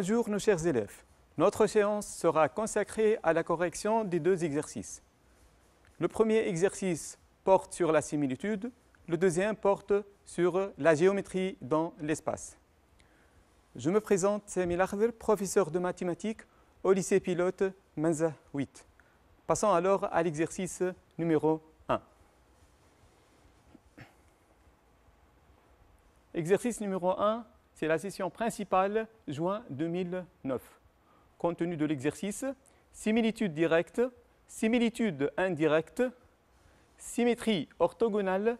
Bonjour nos chers élèves. Notre séance sera consacrée à la correction des deux exercices. Le premier exercice porte sur la similitude, le deuxième porte sur la géométrie dans l'espace. Je me présente c'est Akhder, professeur de mathématiques au lycée pilote Menza 8. Passons alors à l'exercice numéro 1. Exercice numéro 1, c'est la session principale juin 2009. Contenu de l'exercice, similitude directe, similitude indirecte, symétrie orthogonale,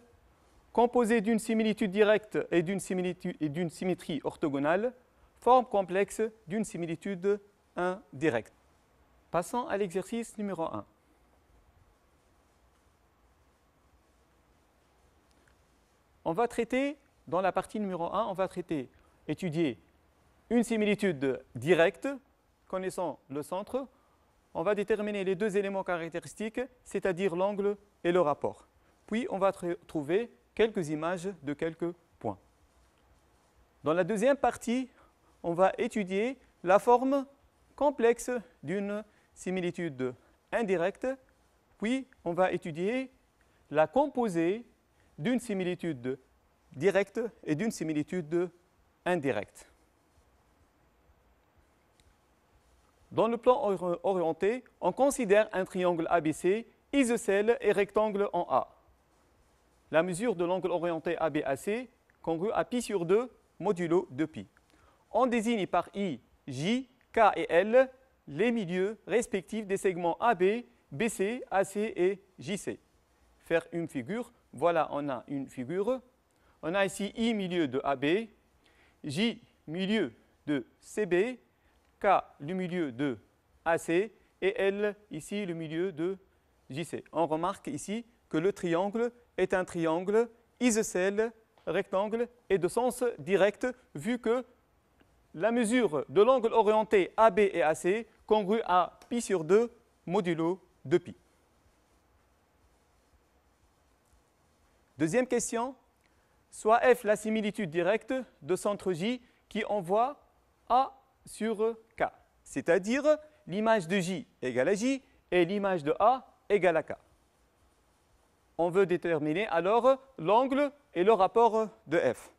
composée d'une similitude directe et d'une symétrie orthogonale, forme complexe d'une similitude indirecte. Passons à l'exercice numéro 1. On va traiter, dans la partie numéro 1, on va traiter étudier une similitude directe, connaissant le centre, on va déterminer les deux éléments caractéristiques, c'est-à-dire l'angle et le rapport. Puis on va trouver quelques images de quelques points. Dans la deuxième partie, on va étudier la forme complexe d'une similitude indirecte, puis on va étudier la composée d'une similitude directe et d'une similitude Indirect. Dans le plan orienté, on considère un triangle ABC, isocèle et rectangle en A. La mesure de l'angle orienté ABAC congrue à pi sur 2 modulo 2pi. On désigne par I, J, K et L les milieux respectifs des segments AB, BC, AC et JC. Faire une figure, voilà on a une figure. On a ici I milieu de AB, J milieu de CB, K le milieu de AC et L ici le milieu de JC. On remarque ici que le triangle est un triangle isocèle, rectangle et de sens direct vu que la mesure de l'angle orienté AB et AC congrue à pi sur 2 modulo 2 pi. Deuxième question, soit F la similitude directe de centre J qui envoie A sur K. C'est-à-dire l'image de J égale à J et l'image de A égale à K. On veut déterminer alors l'angle et le rapport de F.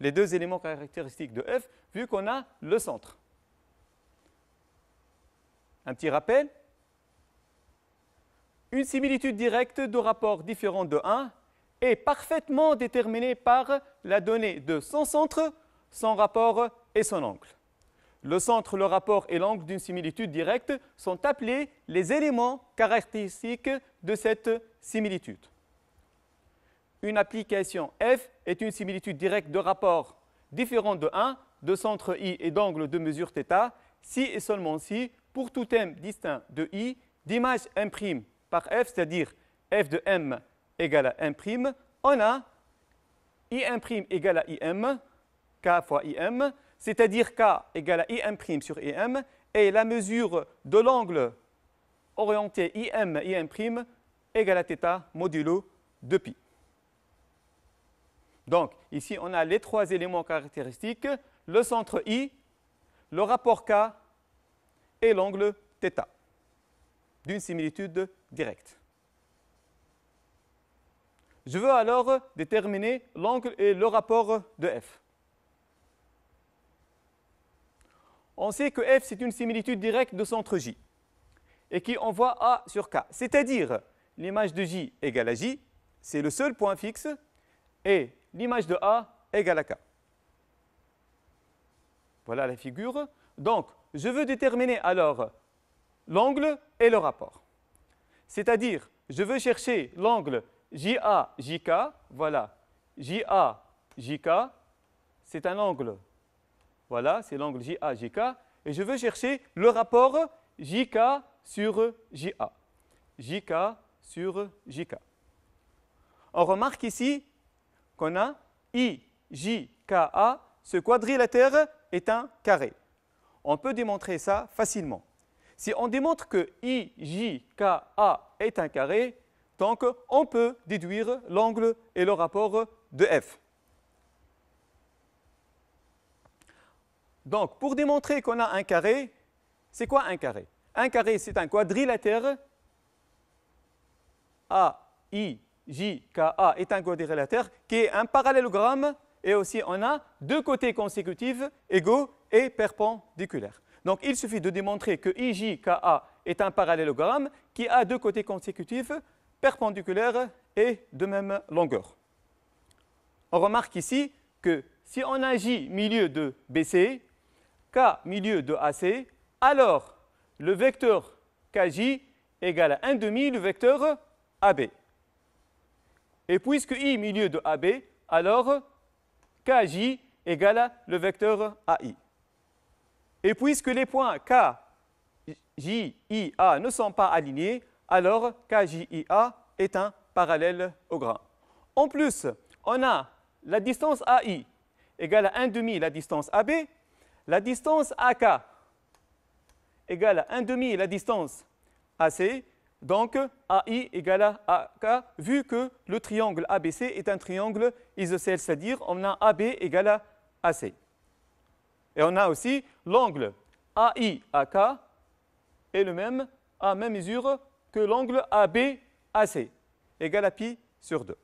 Les deux éléments caractéristiques de F vu qu'on a le centre. Un petit rappel. Une similitude directe de rapport différent de 1 est parfaitement déterminé par la donnée de son centre, son rapport et son angle. Le centre, le rapport et l'angle d'une similitude directe sont appelés les éléments caractéristiques de cette similitude. Une application F est une similitude directe de rapport différent de 1, de centre I et d'angle de mesure θ, si et seulement si, pour tout M distinct de I, d'image M' par F, c'est-à-dire F de M égale à M', on a I'M' égale à IM, K fois IM, c'est-à-dire K égale à IM' sur IM, et la mesure de l'angle orienté IM, IM' égale à θ modulo 2π. Donc, ici, on a les trois éléments caractéristiques, le centre I, le rapport K et l'angle θ, d'une similitude directe. Je veux alors déterminer l'angle et le rapport de f. On sait que f, c'est une similitude directe de centre j et qui envoie a sur k. C'est-à-dire, l'image de j égale à j, c'est le seul point fixe, et l'image de a égale à k. Voilà la figure. Donc, je veux déterminer alors l'angle et le rapport. C'est-à-dire, je veux chercher l'angle JA, JK, voilà. JA, JK, c'est un angle. Voilà, c'est l'angle JA, JK. Et je veux chercher le rapport JK sur JA. JK sur JK. On remarque ici qu'on a i IJKA, ce quadrilatère est un carré. On peut démontrer ça facilement. Si on démontre que IJKA est un carré, donc, on peut déduire l'angle et le rapport de F. Donc, pour démontrer qu'on a un carré, c'est quoi un carré Un carré, c'est un quadrilatère. A, I, J, K, A est un quadrilatère qui est un parallélogramme et aussi on a deux côtés consécutifs égaux et perpendiculaires. Donc, il suffit de démontrer que I, J, K, A est un parallélogramme qui a deux côtés consécutifs perpendiculaire et de même longueur. On remarque ici que si on agit milieu de BC, K milieu de AC, alors le vecteur KJ égale à 1 demi le vecteur AB. Et puisque I milieu de AB, alors KJ égale le vecteur AI. Et puisque les points K, J, I, A ne sont pas alignés, alors KJIA est un parallèle au grand. En plus, on a la distance AI égale à 1 demi la distance AB, la distance AK égale à 1 demi la distance AC, donc AI égale à AK, vu que le triangle ABC est un triangle isocèle, c'est-à-dire on a AB égale à AC. Et on a aussi l'angle AI AK est le même à même mesure que l'angle ABAC égale à pi sur 2.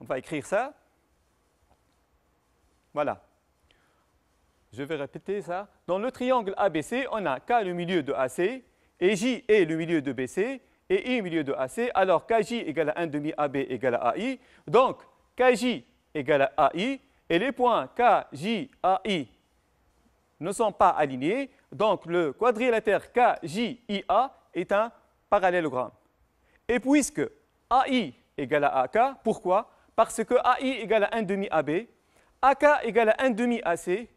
On va écrire ça. Voilà. Je vais répéter ça. Dans le triangle ABC, on a K le milieu de AC, et J est le milieu de BC, et I le milieu de AC, alors KJ égale à 1 demi AB égale à AI. Donc, KJ égale à AI, et les points KJAI ne sont pas alignés. Donc, le quadrilatère KJIA est un parallélogramme. Et puisque AI égale à AK, pourquoi Parce que AI égale à 1 demi AB, AK égale à 1 demi AC,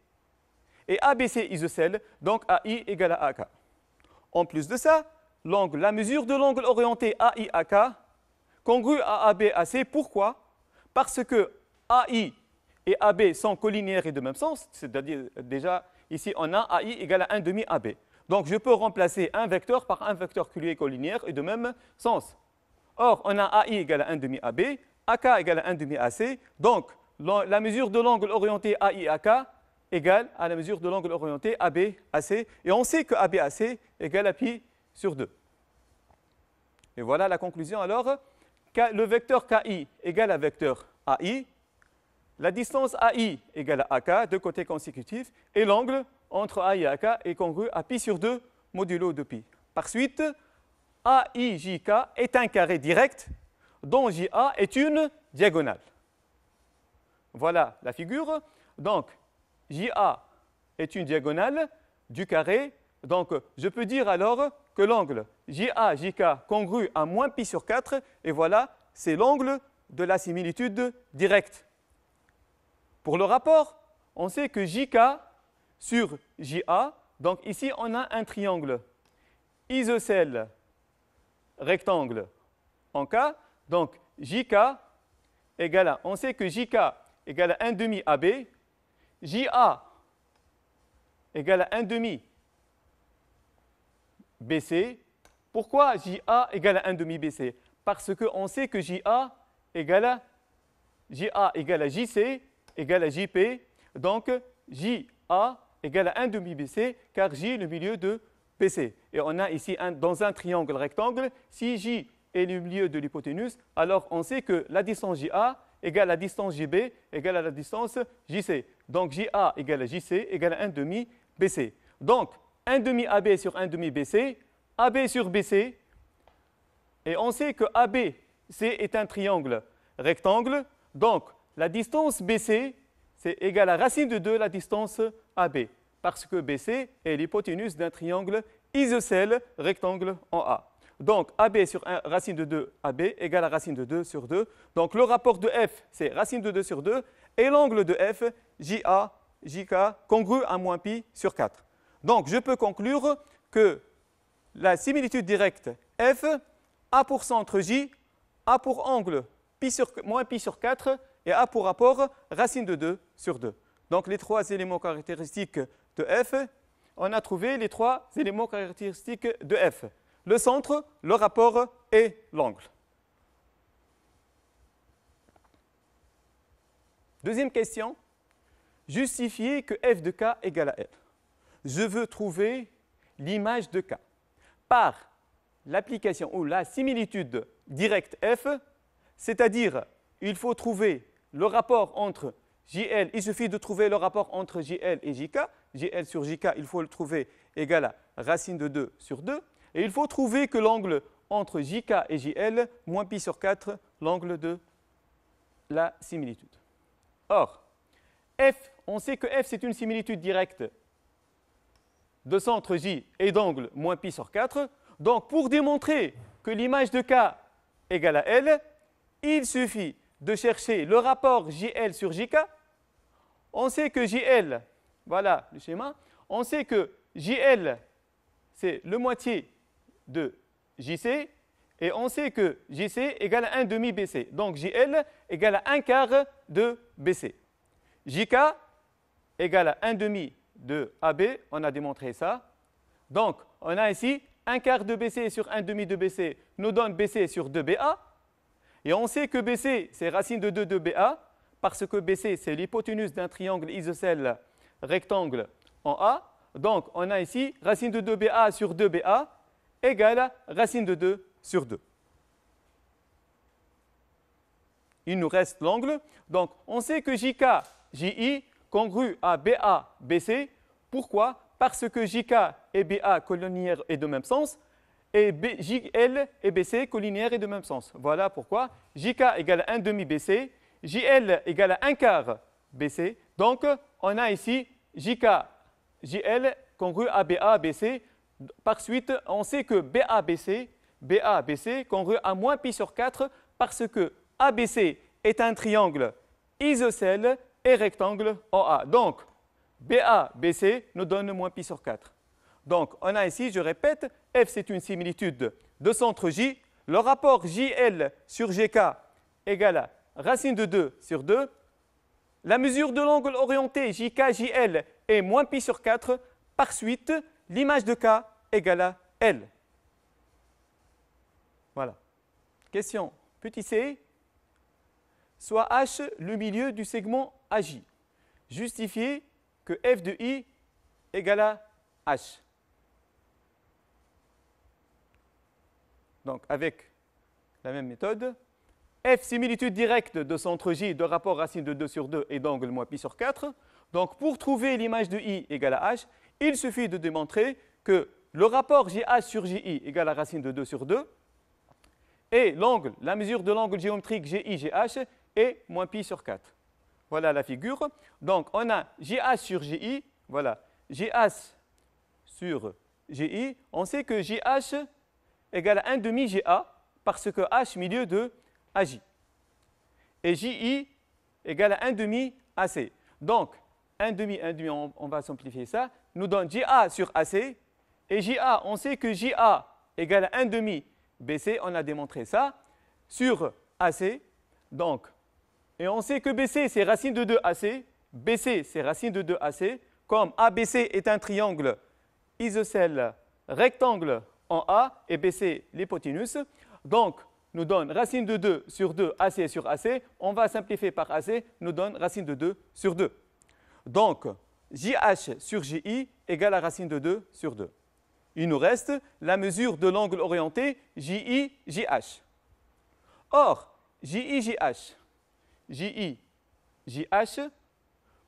et ABC isocèle, donc AI égale à AK. En plus de ça, la mesure de l'angle orienté AI-AK congrue à AB-AC. Pourquoi Parce que AI et AB sont collinéaires et de même sens, c'est-à-dire déjà ici on a AI égale à 1 demi AB. Donc je peux remplacer un vecteur par un vecteur est collinéaire et de même sens. Or, on a AI égale à 1 demi AB, AK égale à 1 demi AC, donc la mesure de l'angle orienté AI AK égale à la mesure de l'angle orienté AB AC, et on sait que AB AC égale à pi sur 2. Et voilà la conclusion alors. Le vecteur KI égale à vecteur AI, la distance AI égale à AK, deux côtés consécutifs, et l'angle entre A et AK est congru à pi sur 2 modulo de pi Par suite, AIJK est un carré direct dont JA est une diagonale. Voilà la figure. Donc, JA est une diagonale du carré. Donc, je peux dire alors que l'angle JAJK congrue congru à moins pi sur 4, et voilà, c'est l'angle de la similitude directe. Pour le rapport, on sait que JK sur JA. Donc ici, on a un triangle isocèle rectangle en K. Donc JK égale à, on sait que JK égale à 1 demi AB, JA égale à 1 demi BC. Pourquoi JA égale à 1 demi BC Parce qu'on sait que JA égale à JA égale à JC égale à JP. Donc JA égale à 1 demi-BC, car J est le milieu de BC. Et on a ici, dans un triangle rectangle, si J est le milieu de l'hypoténuse, alors on sait que la distance JA égale à la distance JB égale à la distance JC. Donc JA égale à JC égale à 1 demi BC. Donc 1 demi AB sur 1 demi BC, AB sur BC, et on sait que ABC est un triangle rectangle, donc la distance BC, c'est égal à racine de 2, la distance AB, parce que BC est l'hypoténuse d'un triangle isocèle rectangle en A. Donc AB sur 1, racine de 2 AB égale à racine de 2 sur 2. Donc le rapport de F, c'est racine de 2 sur 2 et l'angle de F, JA, JK, congru à moins pi sur 4. Donc je peux conclure que la similitude directe F, A pour centre J, A pour angle pi moins pi sur 4 et A pour rapport racine de 2 sur 2. Donc les trois éléments caractéristiques de F, on a trouvé les trois éléments caractéristiques de F. Le centre, le rapport et l'angle. Deuxième question, justifier que f de k égale à L. Je veux trouver l'image de k par l'application ou la similitude directe f, c'est-à-dire il faut trouver le rapport entre JL, il suffit de trouver le rapport entre JL et JK. JL sur JK, il faut le trouver égal à racine de 2 sur 2. Et il faut trouver que l'angle entre JK et JL, moins pi sur 4, l'angle de la similitude. Or, F, on sait que F, c'est une similitude directe de centre J et d'angle moins pi sur 4. Donc, pour démontrer que l'image de K égale à L, il suffit de chercher le rapport JL sur JK on sait que JL, voilà le schéma, on sait que JL, c'est le moitié de JC, et on sait que JC égale à 1 demi BC. Donc JL égale à 1 quart de BC. JK égale à 1 demi de AB, on a démontré ça. Donc on a ici 1 quart de BC sur 1 demi de BC nous donne BC sur 2BA. Et on sait que BC, c'est racine de 2 de BA parce que BC, c'est l'hypoténuse d'un triangle isocèle rectangle en A. Donc, on a ici racine de 2BA sur 2BA égale racine de 2 sur 2. Il nous reste l'angle. Donc, on sait que JK, JI congruent à BA, BC. Pourquoi Parce que JK et BA collinéaires et de même sens et JL et BC collinéaires et de même sens. Voilà pourquoi JK égale 1 demi BC JL égale à 1 quart BC. Donc, on a ici JK, JL congru à BA, BC. Par suite, on sait que BA, BC, congru à moins pi sur 4 parce que ABC est un triangle isocèle et rectangle A. Donc, BC nous donne moins pi sur 4. Donc, on a ici, je répète, F c'est une similitude de centre J. Le rapport JL sur GK égale à racine de 2 sur 2. La mesure de l'angle orienté JKJL est moins pi sur 4. Par suite, l'image de K égale à L. Voilà. Question. Petit c, soit H le milieu du segment AJ. Justifiez que F de I égale à H. Donc, avec la même méthode, F, similitude directe de centre J de rapport racine de 2 sur 2 et d'angle moins pi sur 4. Donc pour trouver l'image de I égale à H, il suffit de démontrer que le rapport GH sur GI égale à racine de 2 sur 2 et la mesure de l'angle géométrique GI, GH est moins pi sur 4. Voilà la figure. Donc on a GH sur GI, voilà, GH sur GI. On sait que GH égale à 1 demi GA parce que H milieu de AJ, J. Et JI égale à 1 demi AC. Donc, 1 demi, on, va simplifier ça, nous donne JA sur AC. Et JA, on sait que JA égale à 1 demi BC, on a démontré ça, sur AC. Donc, et on sait que BC, c'est racine de 2AC. BC, c'est racine de 2AC. Comme ABC est un triangle isocèle rectangle en A et BC l'hypoténuse. Donc, nous donne racine de 2 sur 2 AC sur AC. On va simplifier par AC, nous donne racine de 2 sur 2. Donc, JH sur JI égale à racine de 2 sur 2. Il nous reste la mesure de l'angle orienté JI, JH. Or, JI, JH, JI, JH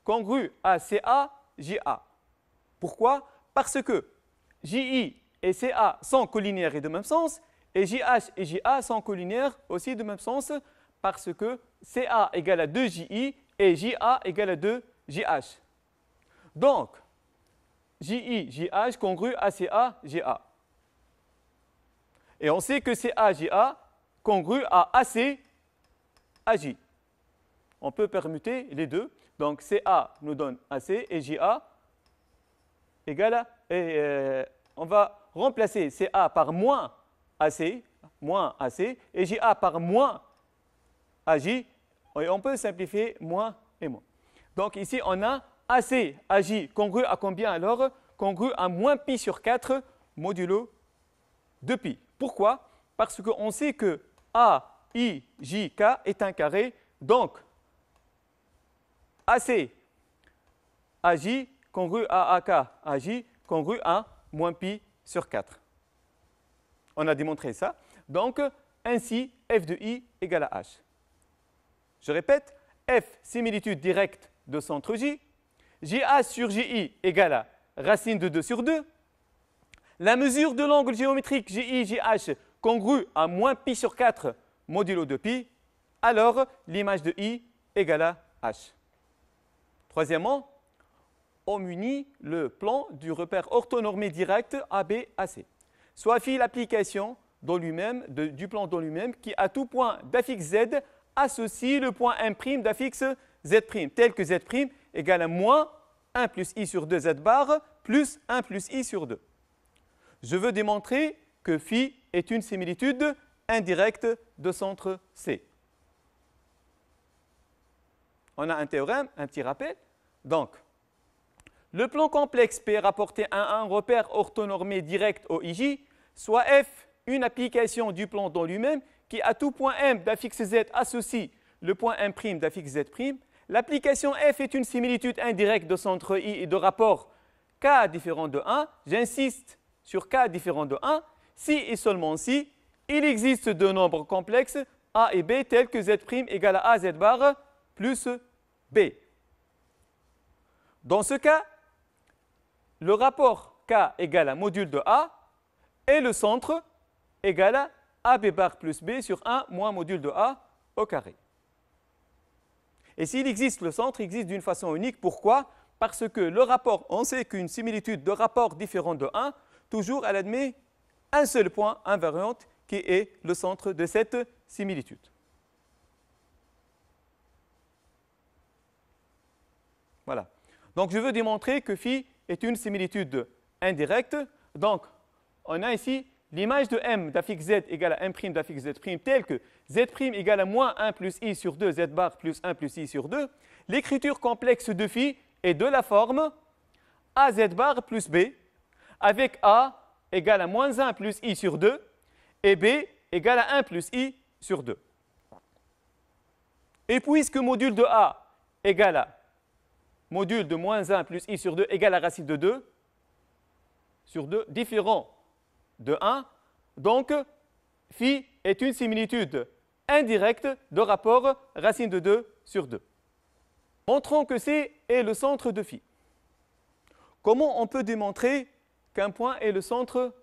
congrue à CA, JA. Pourquoi Parce que JI et CA sont collinéaires et de même sens, et JH et JA sont collinaires aussi de même sens parce que CA égale à 2JI et JA égale à 2JH. Donc, JI, JH congru à CA, JA. Et on sait que CA, JA congru à AC, AJ. On peut permuter les deux. Donc CA nous donne AC et JA égale à... Et euh, on va remplacer CA par moins AC, moins AC, et JA par moins AJ, et on peut simplifier moins et moins. Donc ici, on a AC, AJ, congru à combien alors Congru à moins pi sur 4 modulo 2pi. Pourquoi Parce qu'on sait que A, I, J, K est un carré, donc AC, AJ, congru à AK, AJ, congru à moins pi sur 4. On a démontré ça. Donc, ainsi, f de i égale à h. Je répète, f similitude directe de centre j, jh sur ji égale à racine de 2 sur 2. La mesure de l'angle géométrique ji, H congrue à moins pi sur 4 modulo de pi alors l'image de i égale à h. Troisièmement, on munit le plan du repère orthonormé direct ABAC soit φ l'application même du plan dans lui-même, qui à tout point d'affixe z associe le point M' d'affixe z', tel que z' égale à moins 1 plus i sur 2 z bar plus 1 plus i sur 2. Je veux démontrer que phi est une similitude indirecte de centre C. On a un théorème, un petit rappel. Donc, le plan complexe P rapporté à un repère orthonormé direct au IJ soit f une application du plan dans lui-même qui à tout point m d'affixe z associe le point m' d'affixe z'. L'application f est une similitude indirecte de centre i et de rapport k différent de 1. J'insiste sur k différent de 1 si et seulement si il existe deux nombres complexes a et b tels que z' égale à a z bar plus b. Dans ce cas, le rapport k égale à module de a et le centre égale à AB bar plus B sur 1 moins module de A au carré. Et s'il existe le centre, il existe d'une façon unique. Pourquoi Parce que le rapport, on sait qu'une similitude de rapport différent de 1, toujours elle admet un seul point invariant qui est le centre de cette similitude. Voilà. Donc je veux démontrer que phi est une similitude indirecte. Donc on a ici l'image de m d'affix z égale à m' d'affix z' telle que z' égale à moins 1 plus i sur 2, z bar plus 1 plus i sur 2, l'écriture complexe de phi est de la forme az bar plus b, avec a égale à moins 1 plus i sur 2, et b égale à 1 plus i sur 2. Et puisque module de a égale à module de moins 1 plus i sur 2 égale à racine de 2, sur 2, différent de 1. Donc, phi est une similitude indirecte de rapport racine de 2 sur 2. Montrons que C est le centre de phi. Comment on peut démontrer qu'un point est le centre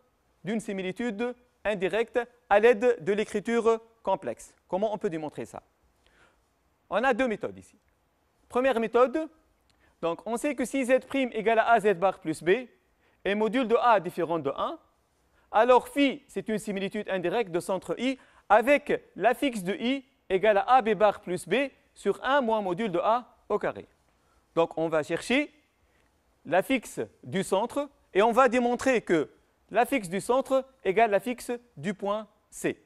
d'une similitude indirecte à l'aide de l'écriture complexe Comment on peut démontrer ça On a deux méthodes ici. Première méthode, donc on sait que si z' égale à az bar plus b, et module de a différent de 1, alors phi, c'est une similitude indirecte de centre I avec l'affixe de I égale à AB bar plus B sur 1 moins module de A au carré. Donc on va chercher l'affixe du centre et on va démontrer que l'affixe du centre égale l'affixe du point C.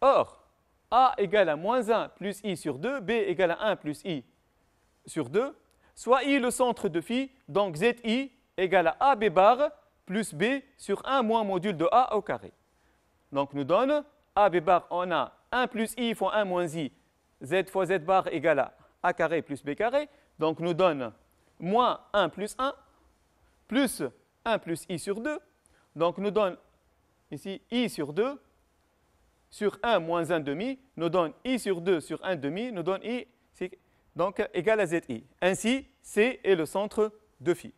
Or, A égale à moins 1 plus I sur 2, B égale à 1 plus I sur 2, soit I le centre de phi, donc ZI égale à AB bar plus b sur 1 moins module de a au carré. Donc nous donne b bar, on a 1 plus i fois 1 moins i, z fois z bar égale à a carré plus b carré. Donc nous donne moins 1 plus 1, plus 1 plus i sur 2. Donc nous donne ici i sur 2 sur 1 moins 1 demi, nous donne i sur 2 sur 1 demi, nous donne i, donc égale à zi. Ainsi, C est le centre de phi.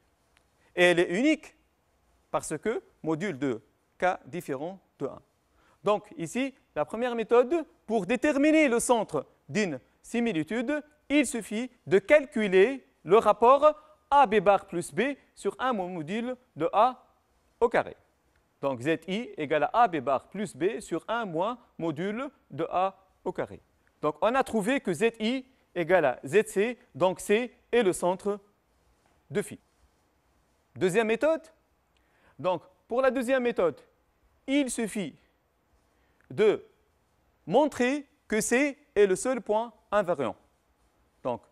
Et elle est unique parce que module de k différent de 1. Donc ici, la première méthode, pour déterminer le centre d'une similitude, il suffit de calculer le rapport AB bar plus B sur un module de A au carré. Donc ZI égale à AB bar plus B sur 1 moins module de A au carré. Donc on a trouvé que ZI égale à ZC, donc C est le centre de phi. Deuxième méthode, donc, pour la deuxième méthode, il suffit de montrer que C est le seul point invariant. Donc,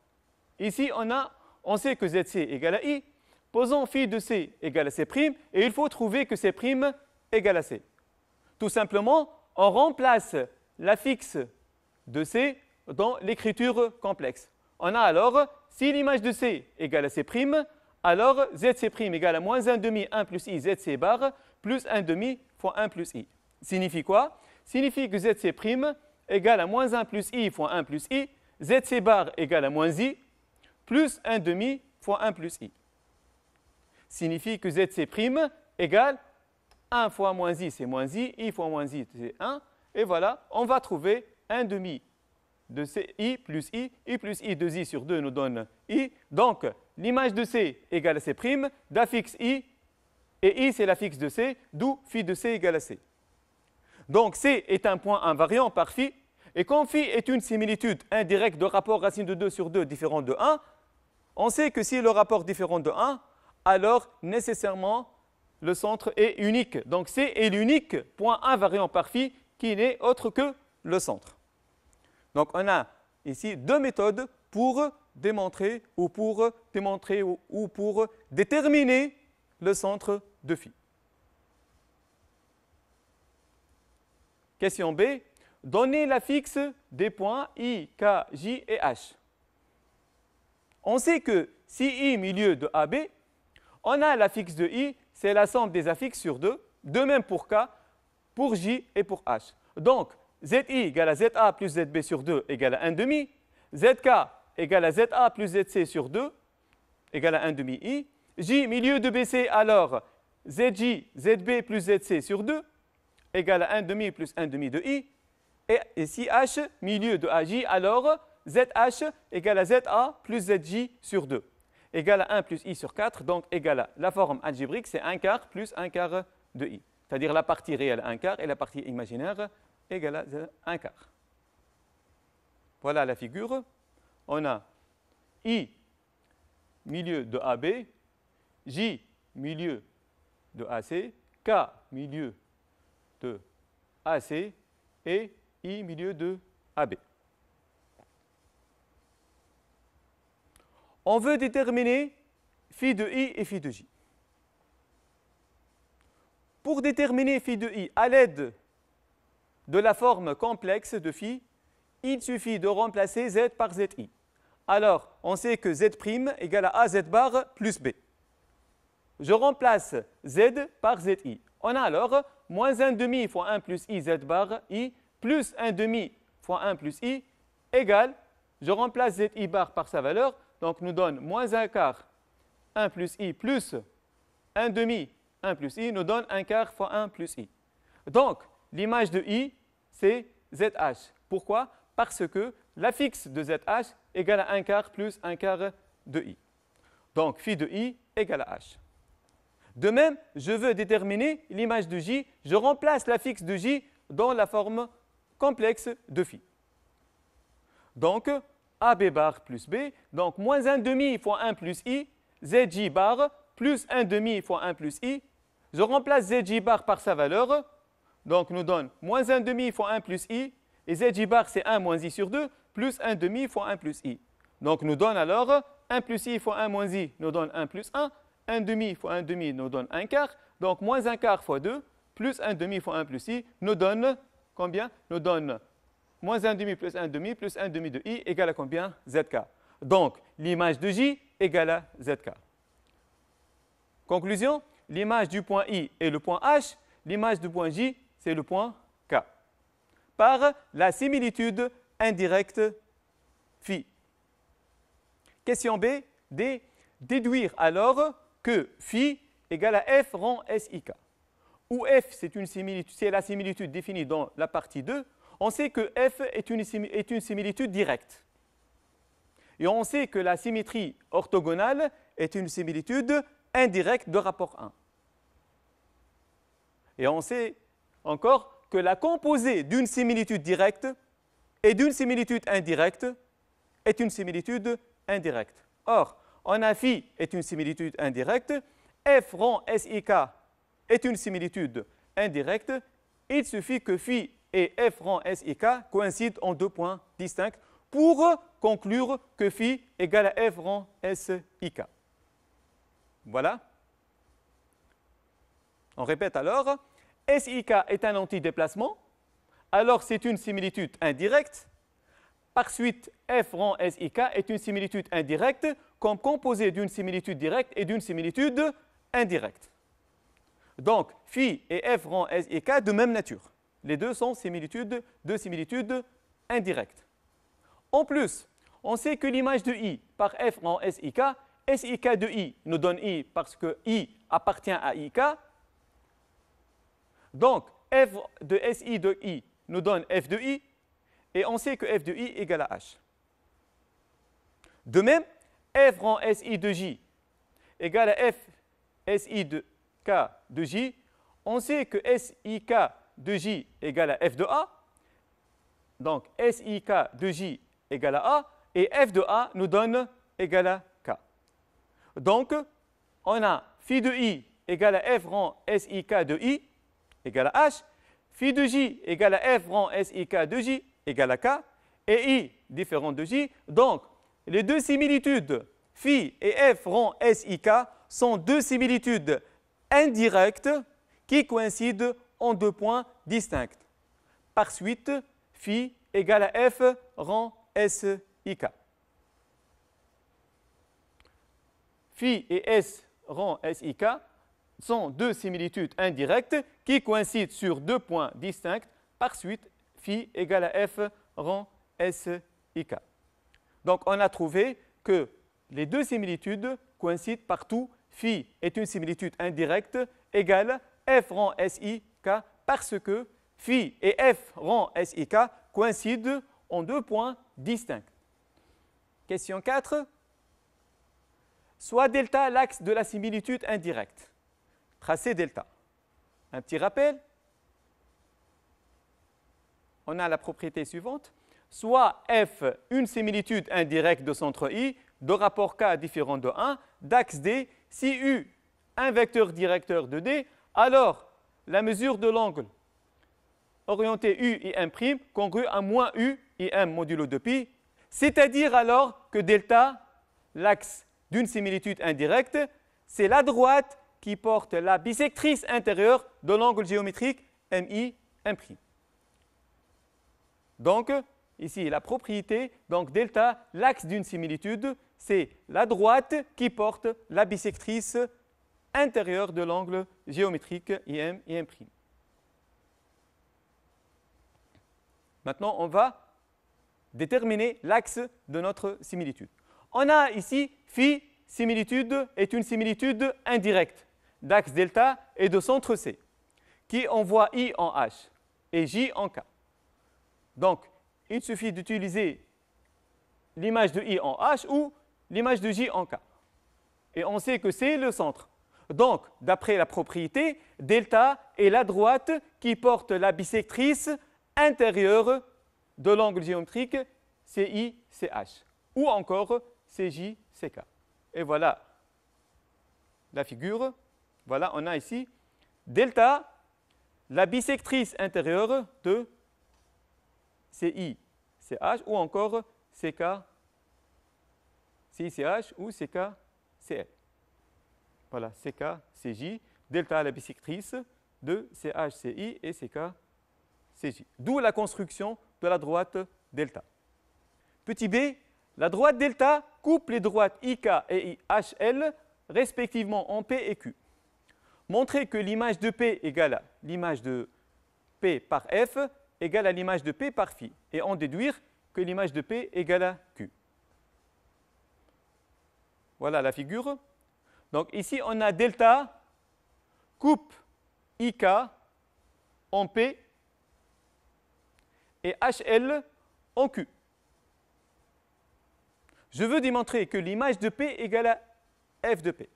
ici, on, a, on sait que ZC égale à I. Posons phi de C égale à C', et il faut trouver que C' égale à C. Tout simplement, on remplace la fixe de C dans l'écriture complexe. On a alors, si l'image de C égale à C', alors zc' égale à moins 1 demi 1 plus i zc bar plus 1 demi fois 1 plus i. Signifie quoi Signifie que zc' égale à moins 1 plus i fois 1 plus i, zc bar égale à moins i plus 1 demi fois 1 plus i. Signifie que zc' égale 1 fois moins i, c'est moins i, i fois moins i, c'est 1. Et voilà, on va trouver 1 demi de i plus i, i plus i, 2i sur 2 nous donne i. Donc, l'image de C égale à C', d'affixe I, et I c'est l'affixe de C, d'où phi de C égale à C. Donc C est un point invariant par phi, et quand phi est une similitude indirecte de rapport racine de 2 sur 2 différent de 1, on sait que si le rapport différent de 1, alors nécessairement le centre est unique. Donc C est l'unique point invariant par phi qui n'est autre que le centre. Donc on a ici deux méthodes pour démontrer ou pour démontrer ou, pour déterminer le centre de phi. Question B. Donnez la des points I, K, J et H. On sait que si I milieu de AB, on a la de I, c'est la somme des affixes sur 2, de même pour K, pour J et pour H. Donc, ZI égale à ZA plus ZB sur 2 égale à 1 demi, ZK égale à ZA plus ZC sur 2 égale à 1 demi I. J milieu de BC alors ZJ, ZB plus ZC sur 2 égale à 1 demi plus 1 demi de I. Et si H milieu de AJ alors ZH égale à ZA plus ZJ sur 2 égale à 1 plus I sur 4 donc égale à la forme algébrique c'est 1 quart plus 1 quart de I. C'est-à-dire la partie réelle 1 quart et la partie imaginaire égale à 1 quart. Voilà la figure on a I milieu de AB, J milieu de AC, K milieu de AC et I milieu de AB. On veut déterminer phi de I et phi de J. Pour déterminer phi de I à l'aide de la forme complexe de phi, il suffit de remplacer Z par ZI. Alors, on sait que Z' égale à AZ bar plus B. Je remplace Z par ZI. On a alors moins 1 demi fois 1 plus I Z bar I plus 1 demi fois 1 plus I égale, je remplace ZI bar par sa valeur, donc nous donne moins 1 quart 1 plus I plus 1 demi 1 plus I nous donne 1 quart fois 1 plus I. Donc, l'image de I, c'est ZH. Pourquoi parce que la fixe de ZH égale à 1 quart plus 1 quart de I. Donc phi de I égale à H. De même, je veux déterminer l'image de J. Je remplace la fixe de J dans la forme complexe de phi. Donc, AB bar plus B, donc moins 1 demi fois 1 plus I, ZJ bar plus 1 demi fois 1 plus I. Je remplace ZJ bar par sa valeur, donc nous donne moins 1 demi fois 1 plus I, et Z bar, c'est 1 moins i sur 2, plus 1 demi fois 1 plus i. Donc nous donne alors 1 plus i fois 1 moins i nous donne 1 plus 1, 1 demi fois 1 demi nous donne 1 quart, donc moins 1 quart fois 2, plus 1 demi fois 1 plus i nous donne combien Nous donne moins 1 demi plus 1 demi plus 1 demi de i égale à combien zk. Donc l'image de j égale à zk. Conclusion, l'image du point i est le point h, l'image du point j c'est le point par la similitude indirecte phi. Question B, D. Déduire alors que phi égale à f rend SIK. Où f, c'est la similitude définie dans la partie 2, on sait que f est une, est une similitude directe. Et on sait que la symétrie orthogonale est une similitude indirecte de rapport 1. Et on sait encore que la composée d'une similitude directe et d'une similitude indirecte est une similitude indirecte. Or, on a est une similitude indirecte, f rang sik est une similitude indirecte, il suffit que Φ et f rang sik coïncident en deux points distincts pour conclure que Φ égale à f s sik. Voilà. On répète alors, SIK est un anti-déplacement, alors c'est une similitude indirecte. Par suite, F rang SIK est une similitude indirecte comme composée d'une similitude directe et d'une similitude indirecte. Donc, phi et F rang SIK de même nature. Les deux sont similitudes, deux similitudes indirectes. En plus, on sait que l'image de I par F rang SIK, SIK de I nous donne I parce que I appartient à IK, donc, f de SI de I nous donne f de I, et on sait que f de I égale à H. De même, f rend SI de J égale à f SI de K de J. On sait que k de J égale à f de A. Donc, k de J égale à A, et f de A nous donne égale à K. Donc, on a phi de I égale à f rang k de I, égale à H, phi de J égale à F rang S, K de J égale à K, et I différent de J. Donc, les deux similitudes phi et F rang S, I, K sont deux similitudes indirectes qui coïncident en deux points distincts. Par suite, phi égale à F rang S, I, K. Phi et S rang S, K sont deux similitudes indirectes qui coïncident sur deux points distincts. Par suite, phi égale à f rang S, k. Donc on a trouvé que les deux similitudes coïncident partout. Phi est une similitude indirecte égale f i k parce que phi et f i k coïncident en deux points distincts. Question 4. Soit delta l'axe de la similitude indirecte tracé delta. Un petit rappel, on a la propriété suivante. Soit F, une similitude indirecte de centre I, de rapport K différent de 1, d'axe D, si U, un vecteur directeur de D, alors la mesure de l'angle orienté U et M' congrue à moins U et M modulo 2 pi cest c'est-à-dire alors que delta, l'axe d'une similitude indirecte, c'est la droite qui porte la bisectrice intérieure de l'angle géométrique MI'. Donc, ici, la propriété, donc delta, l'axe d'une similitude, c'est la droite qui porte la bisectrice intérieure de l'angle géométrique IM Maintenant, on va déterminer l'axe de notre similitude. On a ici phi similitude est une similitude indirecte d'axe delta et de centre C, qui envoie I en H et J en K. Donc, il suffit d'utiliser l'image de I en H ou l'image de J en K. Et on sait que c'est le centre. Donc, d'après la propriété, delta est la droite qui porte la bisectrice intérieure de l'angle géométrique CI, CH, ou encore CJ, Et voilà la figure. Voilà, on a ici delta, la bisectrice intérieure de CI, CH ou encore CK, CH ou CK, CL. Voilà, CK, CJ, delta, la bisectrice de CH, CI et CK, CJ. D'où la construction de la droite delta. Petit b, la droite delta coupe les droites IK et IHL respectivement en P et Q montrer que l'image de P égale à l'image de P par F égale à l'image de P par phi, et en déduire que l'image de P égale à Q. Voilà la figure. Donc ici, on a delta coupe IK en P et HL en Q. Je veux démontrer que l'image de P égale à F de P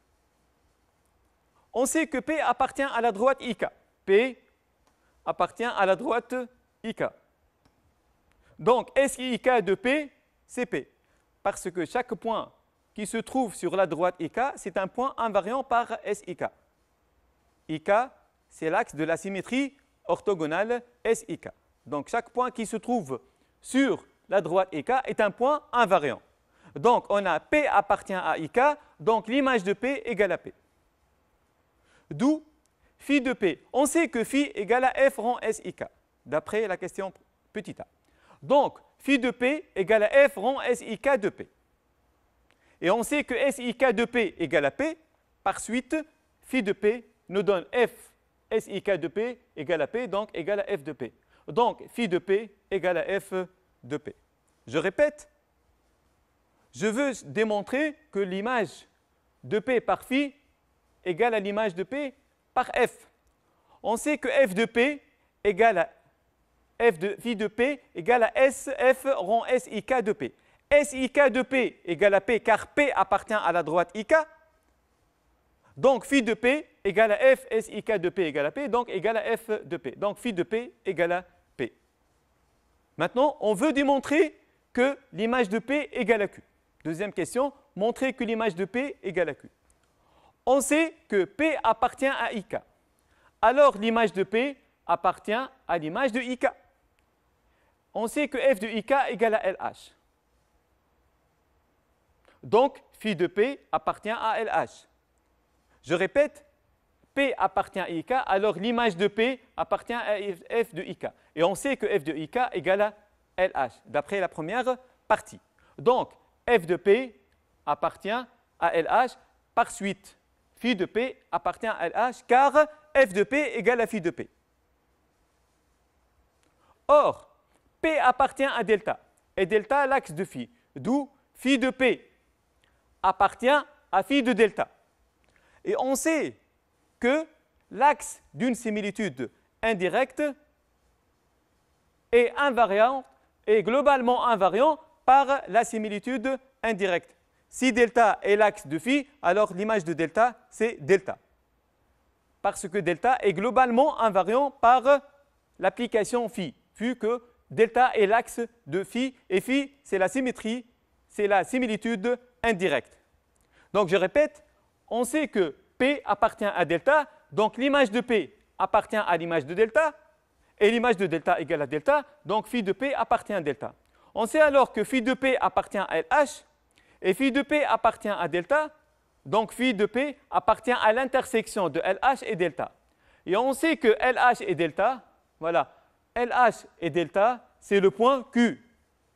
on sait que P appartient à la droite IK. P appartient à la droite IK. Donc, SIK de P, c'est P. Parce que chaque point qui se trouve sur la droite IK, c'est un point invariant par SIK. IK, c'est l'axe de la symétrie orthogonale SIK. Donc, chaque point qui se trouve sur la droite IK est un point invariant. Donc, on a P appartient à IK, donc l'image de P égale à P. D'où phi de P. On sait que phi égale à F rang SIK, d'après la question petit a. Donc, phi de P égale à F rang SIK de P. Et on sait que SIK de P égale à P. Par suite, phi de P nous donne F SIK de P égale à P, donc égale à F de P. Donc, phi de P égale à F de P. Je répète, je veux démontrer que l'image de P par phi égale à l'image de P par F. On sait que F de P égale à F de de P égale à SF rond SIK de P. SIK de P égale à P car P appartient à la droite IK. Donc phi de P égale à F, SIK de P égale à P, donc égale à F de P. Donc phi de P égale à P. Maintenant, on veut démontrer que l'image de P égale à Q. Deuxième question, montrer que l'image de P égale à Q on sait que P appartient à IK. Alors l'image de P appartient à l'image de IK. On sait que F de IK égale à LH. Donc, phi de P appartient à LH. Je répète, P appartient à IK, alors l'image de P appartient à F de IK. Et on sait que F de IK égale à LH, d'après la première partie. Donc, F de P appartient à LH par suite. Φ de P appartient à LH, car f de P égale à Φ de P. Or, P appartient à delta, et delta l'axe de phi, d'où phi de P appartient à phi de delta. Et on sait que l'axe d'une similitude indirecte est invariant, est globalement invariant par la similitude indirecte. Si delta est l'axe de phi, alors l'image de delta, c'est delta. Parce que delta est globalement invariant par l'application phi, vu que delta est l'axe de phi, et phi, c'est la symétrie, c'est la similitude indirecte. Donc je répète, on sait que P appartient à delta, donc l'image de P appartient à l'image de delta, et l'image de delta égale à delta, donc phi de P appartient à delta. On sait alors que phi de P appartient à LH, et phi de P appartient à delta, donc Φ de P appartient à l'intersection de LH et delta. Et on sait que LH et delta, voilà, LH et delta, c'est le point Q,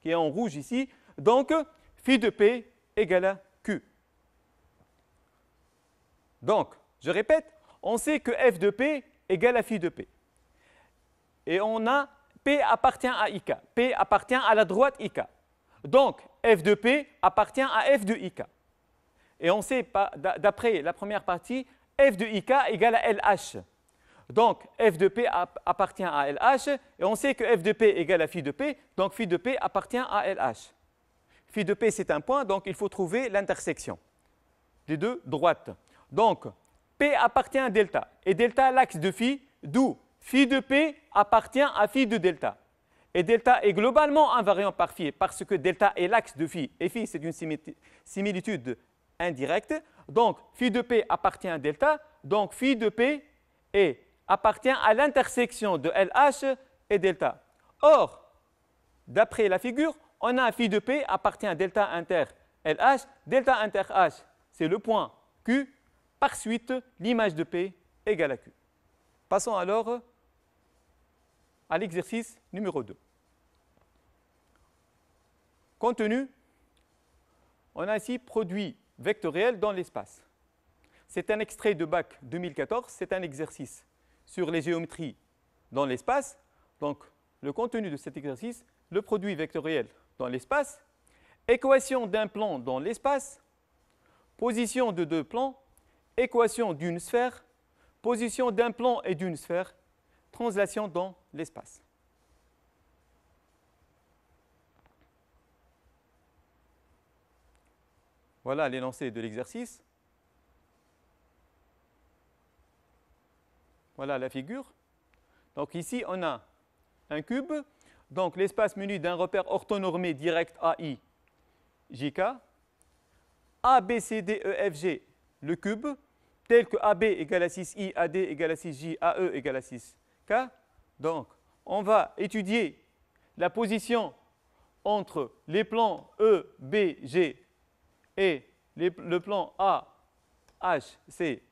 qui est en rouge ici. Donc, Φ de P égale à Q. Donc, je répète, on sait que f de P égale à Φ de P. Et on a P appartient à IK. P appartient à la droite IK. Donc, f de p appartient à f de ik. Et on sait, d'après la première partie, f de ik égale à lh. Donc, f de p appartient à lh, et on sait que f de p égale à phi de p, donc phi de p appartient à lh. Phi de p, c'est un point, donc il faut trouver l'intersection des deux droites. Donc, p appartient à delta, et delta l'axe de phi, d'où phi de p appartient à phi de delta. Et delta est globalement invariant par phi parce que delta est l'axe de phi et phi c'est une similitude indirecte. Donc Φ de p appartient à delta, donc phi de p appartient à l'intersection de LH et delta. Or, d'après la figure, on a phi de p appartient à delta inter LH, delta inter H, c'est le point Q. Par suite, l'image de p égale à Q. Passons alors à l'exercice numéro 2. Contenu, on a ainsi produit vectoriel dans l'espace. C'est un extrait de bac 2014, c'est un exercice sur les géométries dans l'espace. Donc, le contenu de cet exercice, le produit vectoriel dans l'espace, équation d'un plan dans l'espace, position de deux plans, équation d'une sphère, position d'un plan et d'une sphère, translation dans l'espace. Voilà l'énoncé de l'exercice. Voilà la figure. Donc ici, on a un cube. Donc l'espace menu d'un repère orthonormé direct AI, JK. ABCDEFG, le cube, tel que AB égale à 6I, AD égale à 6J, AE égale à 6 donc, on va étudier la position entre les plans E, B, G et le plan A, H, C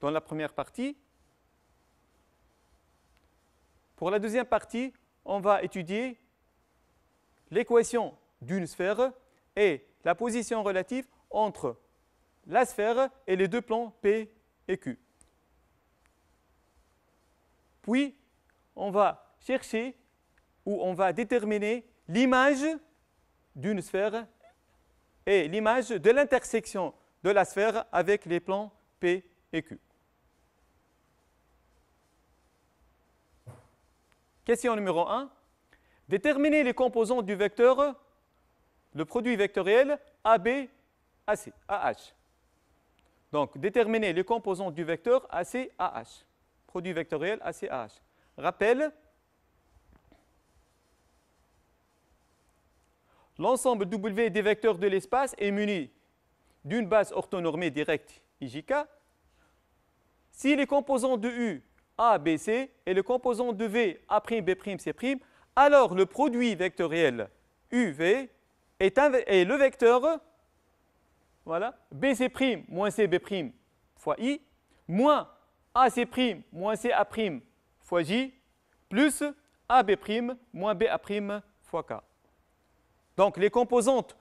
dans la première partie. Pour la deuxième partie, on va étudier l'équation d'une sphère et la position relative entre la sphère et les deux plans P et Q. Puis, on va chercher ou on va déterminer l'image d'une sphère et l'image de l'intersection de la sphère avec les plans P et Q. Question numéro 1. Déterminer les composants du vecteur, le produit vectoriel AB, AC, AH. Donc, déterminer les composants du vecteur ACAH, Produit vectoriel ACAH. Rappel, l'ensemble W des vecteurs de l'espace est muni d'une base orthonormée directe IJK si les composants de U, A, B, C et le composant de V, A', B', C', alors le produit vectoriel UV est, est le vecteur voilà, BC' moins CB' fois I moins AC' moins CA' fois J plus AB' moins BA' fois K. Donc les composantes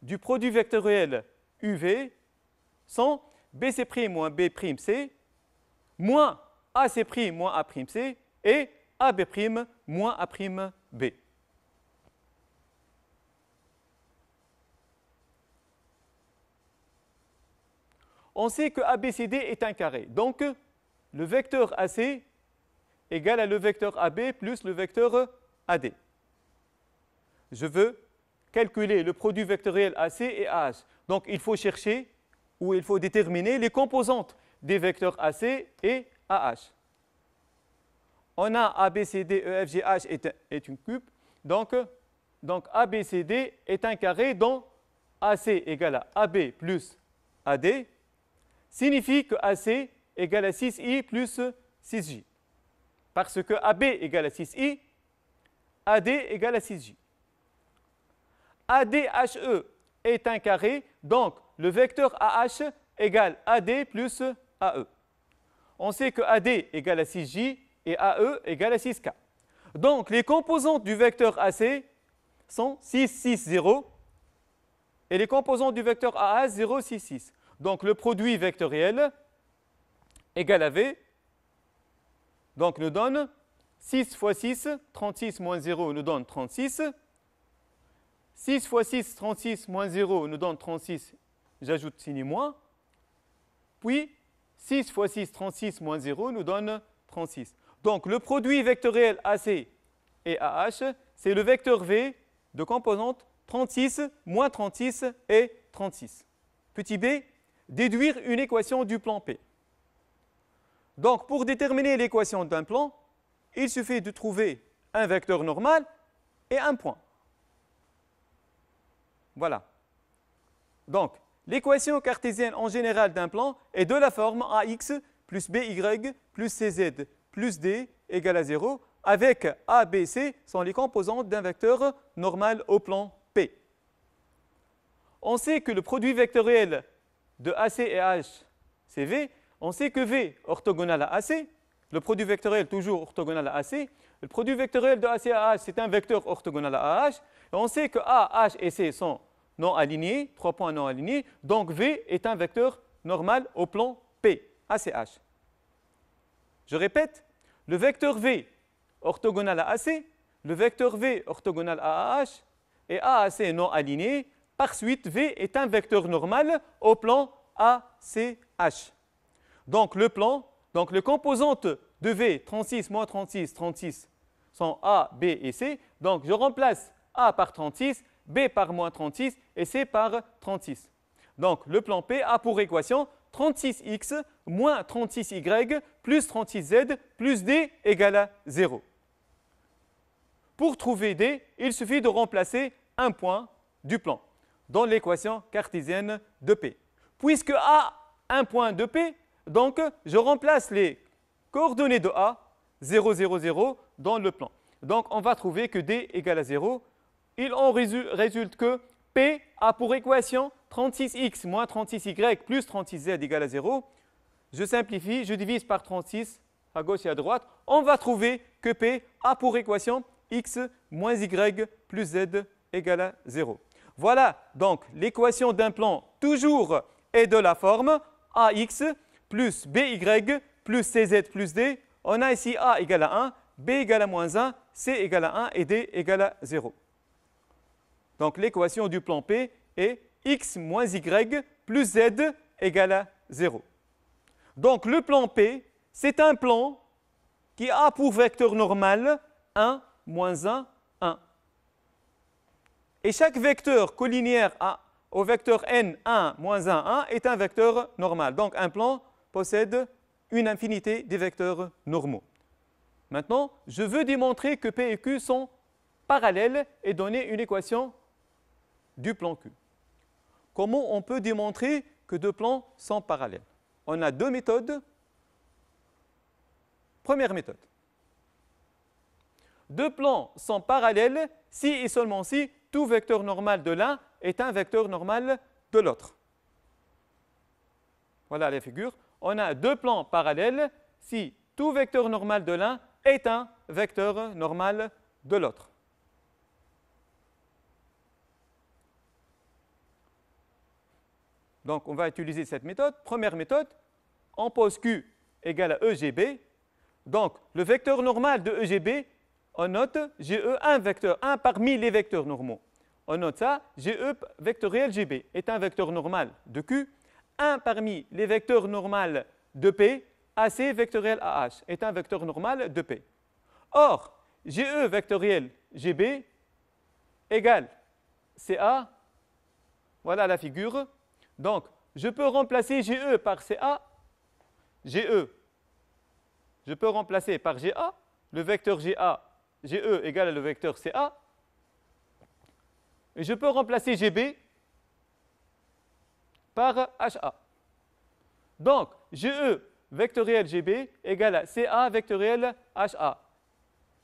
du produit vectoriel UV sont BC' moins B'C moins AC' moins A'C et AB' moins A'B. On sait que ABCD est un carré. Donc, le vecteur AC égal à le vecteur AB plus le vecteur AD. Je veux calculer le produit vectoriel AC et AH. Donc il faut chercher ou il faut déterminer les composantes des vecteurs AC et AH. On a ABCD, EFGH est, est une cube, donc, donc ABCD est un carré dont AC égale à AB plus AD signifie que AC égale à 6i plus 6j. Parce que AB égale à 6I, AD égale à 6J. ADHE est un carré, donc le vecteur AH égale AD plus AE. On sait que AD égale à 6J et AE égale à 6K. Donc les composantes du vecteur AC sont 6, 6, 0 et les composantes du vecteur AA 0, 6, 6. Donc le produit vectoriel égale à V donc, nous donne 6 fois 6, 36 moins 0 nous donne 36. 6 fois 6, 36 moins 0 nous donne 36, j'ajoute signe moins. Puis 6 fois 6, 36 moins 0 nous donne 36. Donc le produit vectoriel AC et AH, c'est le vecteur V de composantes 36 moins 36 et 36. Petit b, déduire une équation du plan P. Donc, pour déterminer l'équation d'un plan, il suffit de trouver un vecteur normal et un point. Voilà. Donc, l'équation cartésienne en général d'un plan est de la forme AX plus BY plus CZ plus D égale à 0, avec A, B, C sont les composantes d'un vecteur normal au plan P. On sait que le produit vectoriel de AC et H, c'est V, on sait que V orthogonal à AC, le produit vectoriel toujours orthogonal à AC, le produit vectoriel de AC à AH, c'est un vecteur orthogonal à AH, et on sait que A, H et C sont non alignés, trois points non alignés, donc V est un vecteur normal au plan P, ACH. Je répète, le vecteur V orthogonal à AC, le vecteur V orthogonal à AH et AAC non aligné, par suite V est un vecteur normal au plan ACH. Donc le plan, donc les composantes de V, 36 moins 36, 36, sont A, B et C. Donc je remplace A par 36, B par moins 36 et C par 36. Donc le plan P a pour équation 36x moins 36y plus 36z plus d égale à 0. Pour trouver d, il suffit de remplacer un point du plan dans l'équation cartésienne de P. Puisque A, un point de P, donc, je remplace les coordonnées de A, 0, 0, 0, dans le plan. Donc, on va trouver que D égale à 0. Il en résulte que P a pour équation 36x moins 36y plus 36z égale à 0. Je simplifie, je divise par 36 à gauche et à droite. On va trouver que P a pour équation x moins y plus z égale à 0. Voilà donc l'équation d'un plan toujours est de la forme ax plus by plus cz plus d. On a ici a égale à 1, b égale à moins 1, c égale à 1 et d égale à 0. Donc l'équation du plan P est x moins y plus z égale à 0. Donc le plan P, c'est un plan qui a pour vecteur normal 1, moins 1, 1. Et chaque vecteur collinéaire au vecteur n, 1, moins 1, 1 est un vecteur normal. Donc un plan possède une infinité des vecteurs normaux. Maintenant, je veux démontrer que P et Q sont parallèles et donner une équation du plan Q. Comment on peut démontrer que deux plans sont parallèles On a deux méthodes. Première méthode. Deux plans sont parallèles si et seulement si tout vecteur normal de l'un est un vecteur normal de l'autre. Voilà la figure on a deux plans parallèles si tout vecteur normal de l'un est un vecteur normal de l'autre. Donc on va utiliser cette méthode. Première méthode, on pose Q égale à EGB. Donc le vecteur normal de EGB, on note GE un vecteur, un parmi les vecteurs normaux. On note ça, GE vectoriel GB est un vecteur normal de Q un parmi les vecteurs normaux de P, AC vectoriel AH est un vecteur normal de P. Or, GE vectoriel GB égale CA, voilà la figure. Donc, je peux remplacer GE par CA, GE, je peux remplacer par GA, le vecteur GA, GE égale le vecteur CA, et je peux remplacer GB par HA. Donc, GE vectoriel GB égale CA vectoriel HA.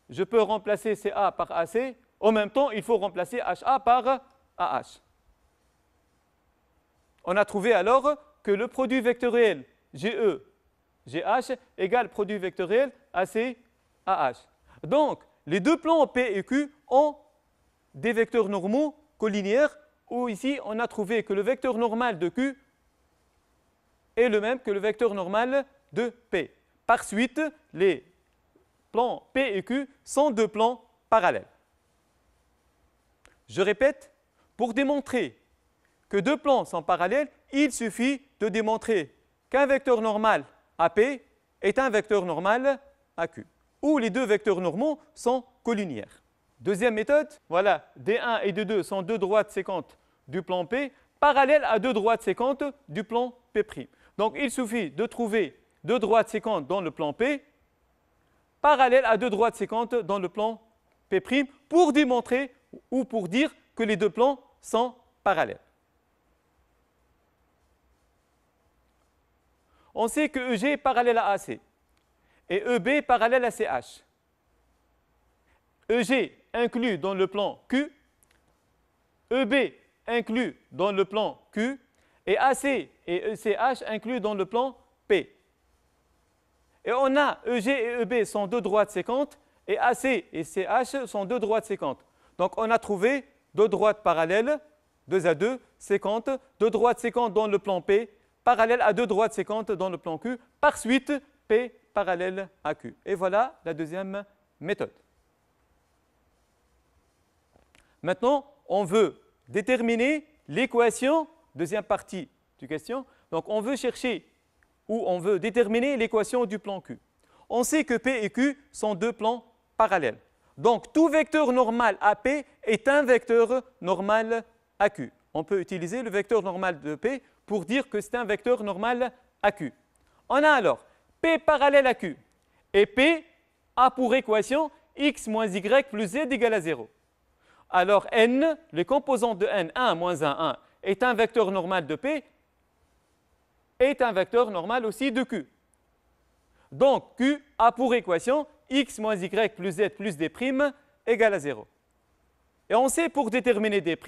Je peux remplacer CA par AC. En même temps, il faut remplacer HA par AH. On a trouvé alors que le produit vectoriel GE, GH égale produit vectoriel AC, AH. Donc, les deux plans P et Q ont des vecteurs normaux collinéaires où ici on a trouvé que le vecteur normal de Q est le même que le vecteur normal de P. Par suite, les plans P et Q sont deux plans parallèles. Je répète, pour démontrer que deux plans sont parallèles, il suffit de démontrer qu'un vecteur normal AP est un vecteur normal Q, où les deux vecteurs normaux sont collinéaires. Deuxième méthode, voilà, D1 et D2 sont deux droites séquentes du plan P parallèle à deux droites séquentes du plan P'. Donc il suffit de trouver deux droites séquentes dans le plan P parallèles à deux droites séquentes dans le plan P' pour démontrer ou pour dire que les deux plans sont parallèles. On sait que EG est parallèle à AC et EB est parallèle à CH. EG inclus dans le plan Q, EB inclus dans le plan Q et AC et ECH inclus dans le plan P. Et on a EG et EB sont deux droites séquentes et AC et CH sont deux droites séquentes. Donc on a trouvé deux droites parallèles, deux à deux, séquentes, deux droites séquentes dans le plan P, parallèles à deux droites séquentes dans le plan Q, par suite P parallèle à Q. Et voilà la deuxième méthode. Maintenant, on veut déterminer l'équation, deuxième partie du question. Donc on veut chercher ou on veut déterminer l'équation du plan Q. On sait que P et Q sont deux plans parallèles. Donc tout vecteur normal à P est un vecteur normal à Q. On peut utiliser le vecteur normal de P pour dire que c'est un vecteur normal à Q. On a alors P parallèle à Q et P a pour équation x moins y plus z égale à 0 alors n, les composantes de n, 1, moins 1, 1, est un vecteur normal de P, est un vecteur normal aussi de Q. Donc Q a pour équation x moins y plus z plus d' égale à 0. Et on sait pour déterminer d',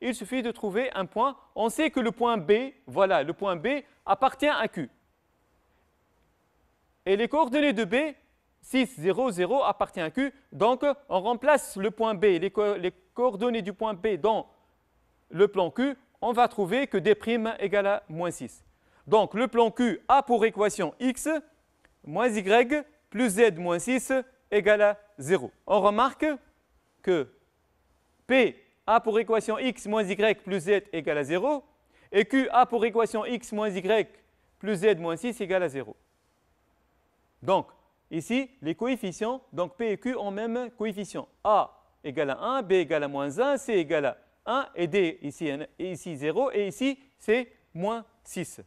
il suffit de trouver un point. On sait que le point B, voilà, le point B appartient à Q. Et les coordonnées de B 6, 0, 0 appartient à Q. Donc, on remplace le point B, les, coordonnées du point B dans le plan Q. On va trouver que D' égale à moins 6. Donc, le plan Q a pour équation x moins y plus z moins 6 égale à 0. On remarque que P a pour équation x moins y plus z égale à 0 et Q a pour équation x moins y plus z moins 6 égale à 0. Donc, Ici, les coefficients, donc P et Q ont même coefficient. A égale à 1, B égale à moins 1, C égale à 1, et D ici, ici 0, et ici c'est moins 6.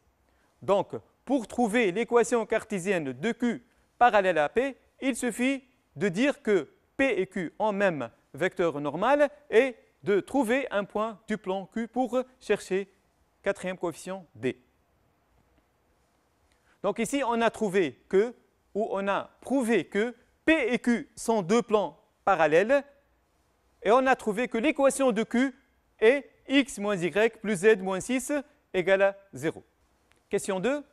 Donc, pour trouver l'équation cartésienne de Q parallèle à P, il suffit de dire que P et Q ont même vecteur normal et de trouver un point du plan Q pour chercher quatrième coefficient D. Donc ici, on a trouvé que où on a prouvé que P et Q sont deux plans parallèles, et on a trouvé que l'équation de Q est x moins y plus z moins 6 égale à 0. Question 2.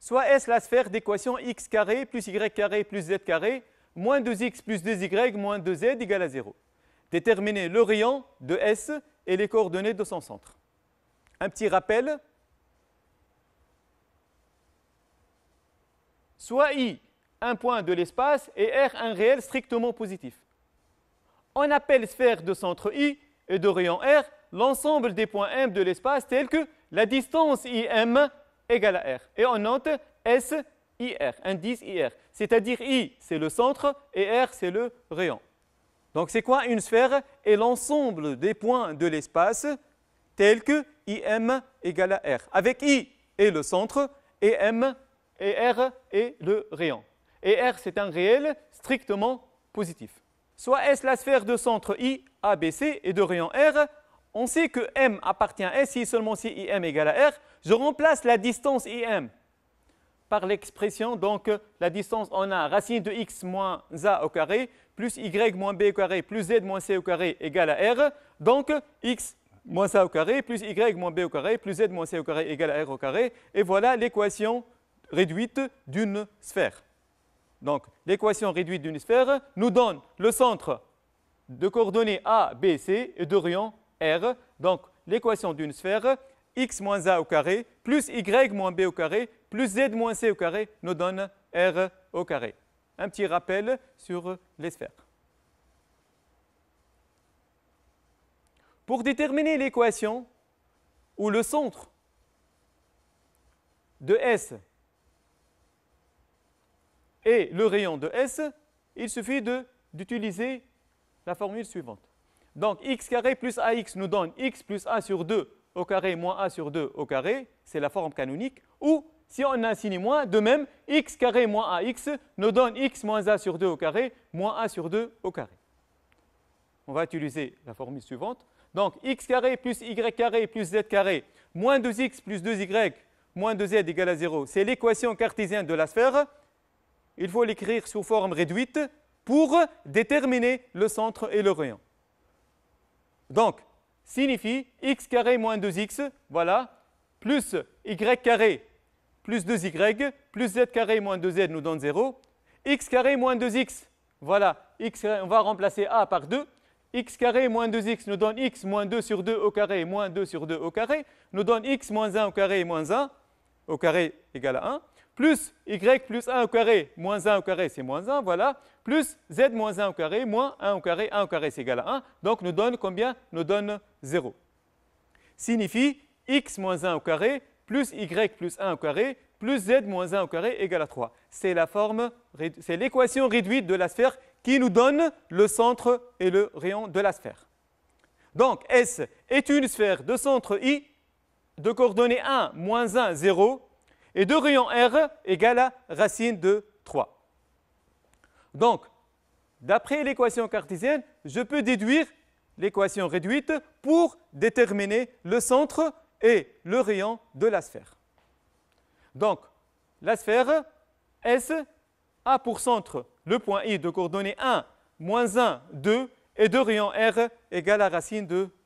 Soit S la sphère d'équation x carré plus y carré plus z carré moins 2x plus 2y moins 2z égale à 0. Déterminez l'orient de S et les coordonnées de son centre. Un petit rappel, soit I, un point de l'espace, et R, un réel strictement positif. On appelle sphère de centre I et de rayon R l'ensemble des points M de l'espace tels que la distance IM égale à R. Et on note S IR, indice IR. C'est-à-dire I, c'est le centre, et R, c'est le rayon. Donc c'est quoi une sphère Et l'ensemble des points de l'espace tels que IM égale à R. Avec I et le centre, et M et R est le rayon. Et R, c'est un réel strictement positif. Soit S, la sphère de centre I, ABC et de rayon R. On sait que M appartient à S, si seulement si IM égale à R. Je remplace la distance IM par l'expression, donc la distance en A, racine de x moins a au carré, plus y moins b au carré, plus z moins c au carré égale à r. Donc x moins a au carré, plus y moins b au carré, plus z moins c au carré égale à r au carré. Et voilà l'équation réduite d'une sphère. Donc, l'équation réduite d'une sphère nous donne le centre de coordonnées A, B, C et d'Orient R. Donc, l'équation d'une sphère, x moins a au carré, plus y moins b au carré, plus z moins c au carré, nous donne r au carré. Un petit rappel sur les sphères. Pour déterminer l'équation où le centre de S et le rayon de S, il suffit d'utiliser la formule suivante. Donc x carré plus ax nous donne x plus a sur 2 au carré moins a sur 2 au carré, c'est la forme canonique, ou si on a un signe moins, de même, x carré moins ax nous donne x moins a sur 2 au carré moins a sur 2 au carré. On va utiliser la formule suivante. Donc x carré plus y plus z carré moins 2x plus 2y moins 2z égale à 0, c'est l'équation cartésienne de la sphère il faut l'écrire sous forme réduite pour déterminer le centre et le rayon. Donc, signifie x carré moins 2x, voilà, plus y carré plus 2y, plus z carré moins 2z nous donne 0, x carré moins 2x, voilà, x, on va remplacer a par 2, x carré moins 2x nous donne x moins 2 sur 2 au carré moins 2 sur 2 au carré, nous donne x moins 1 au carré moins 1, au carré égale à 1, plus y plus 1 au carré, moins 1 au carré, c'est moins 1, voilà, plus z moins 1 au carré, moins 1 au carré, 1 au carré, c'est égal à 1, donc nous donne combien Nous donne 0. Signifie x moins 1 au carré, plus y plus 1 au carré, plus z moins 1 au carré, égal à 3. C'est c'est l'équation réduite de la sphère qui nous donne le centre et le rayon de la sphère. Donc S est une sphère de centre I, de coordonnées 1, moins 1, 0, et de rayons R égale à racine de 3. Donc, d'après l'équation cartésienne, je peux déduire l'équation réduite pour déterminer le centre et le rayon de la sphère. Donc, la sphère S a pour centre le point I de coordonnées 1, moins 1, 2 et de rayons R égale à racine de 3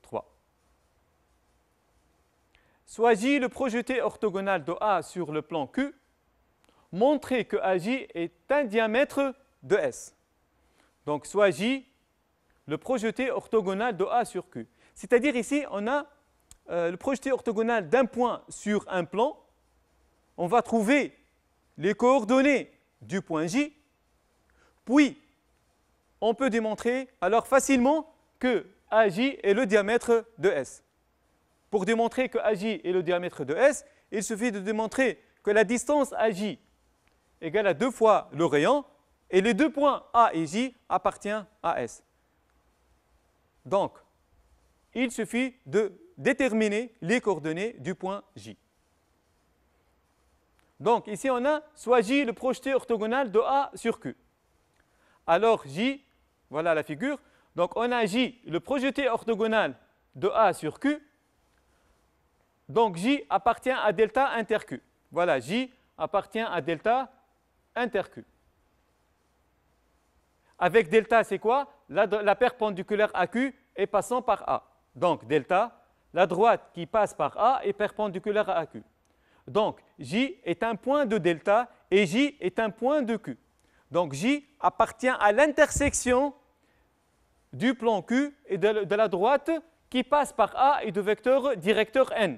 soit J le projeté orthogonal de A sur le plan Q, montrer que AJ est un diamètre de S. Donc soit J le projeté orthogonal de A sur Q. C'est-à-dire ici, on a euh, le projeté orthogonal d'un point sur un plan. On va trouver les coordonnées du point J. Puis, on peut démontrer alors facilement que AJ est le diamètre de S. Pour démontrer que AJ est le diamètre de S, il suffit de démontrer que la distance AJ égale à deux fois le rayon, et les deux points A et J appartiennent à S. Donc, il suffit de déterminer les coordonnées du point J. Donc ici on a soit J le projeté orthogonal de A sur Q. Alors J, voilà la figure, donc on a J le projeté orthogonal de A sur Q donc J appartient à delta inter Q. Voilà, J appartient à delta inter Q. Avec delta, c'est quoi la, perpendiculaire à Q est passant par A. Donc delta, la droite qui passe par A est perpendiculaire à Q. Donc J est un point de delta et J est un point de Q. Donc J appartient à l'intersection du plan Q et de, de la droite qui passe par A et du vecteur directeur N.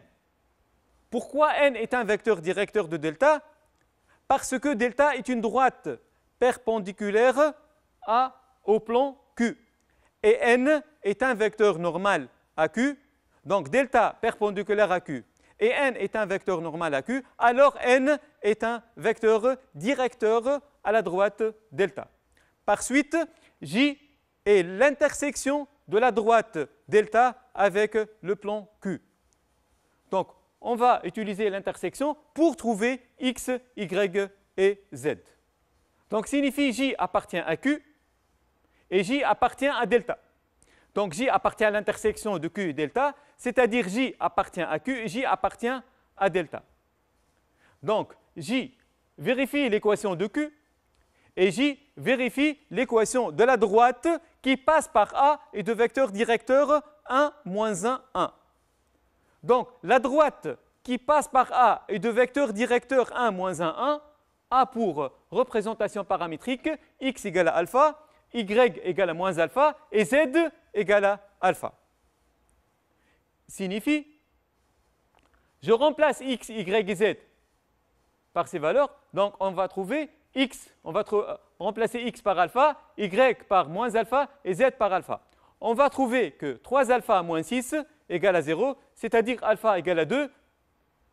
Pourquoi n est un vecteur directeur de delta Parce que delta est une droite perpendiculaire à, au plan Q. Et n est un vecteur normal à Q, donc delta perpendiculaire à Q. Et n est un vecteur normal à Q, alors n est un vecteur directeur à la droite delta. Par suite, J est l'intersection de la droite delta avec le plan Q. Donc, on va utiliser l'intersection pour trouver x, y et z. Donc signifie j appartient à q et j appartient à delta. Donc j appartient à l'intersection de q et delta, c'est-à-dire j appartient à q et j appartient à delta. Donc j vérifie l'équation de q et j vérifie l'équation de la droite qui passe par a et de vecteur directeur 1, 1, 1. Donc la droite qui passe par A est de vecteur directeur 1 moins 1, 1. A pour représentation paramétrique, x égale à alpha, y égale à moins alpha et z égale à alpha. Signifie, je remplace x, y et z par ces valeurs, donc on va trouver x, on va remplacer x par alpha, y par moins alpha et z par alpha. On va trouver que 3 alpha moins 6 égale à 0, c'est-à-dire alpha égale à 2.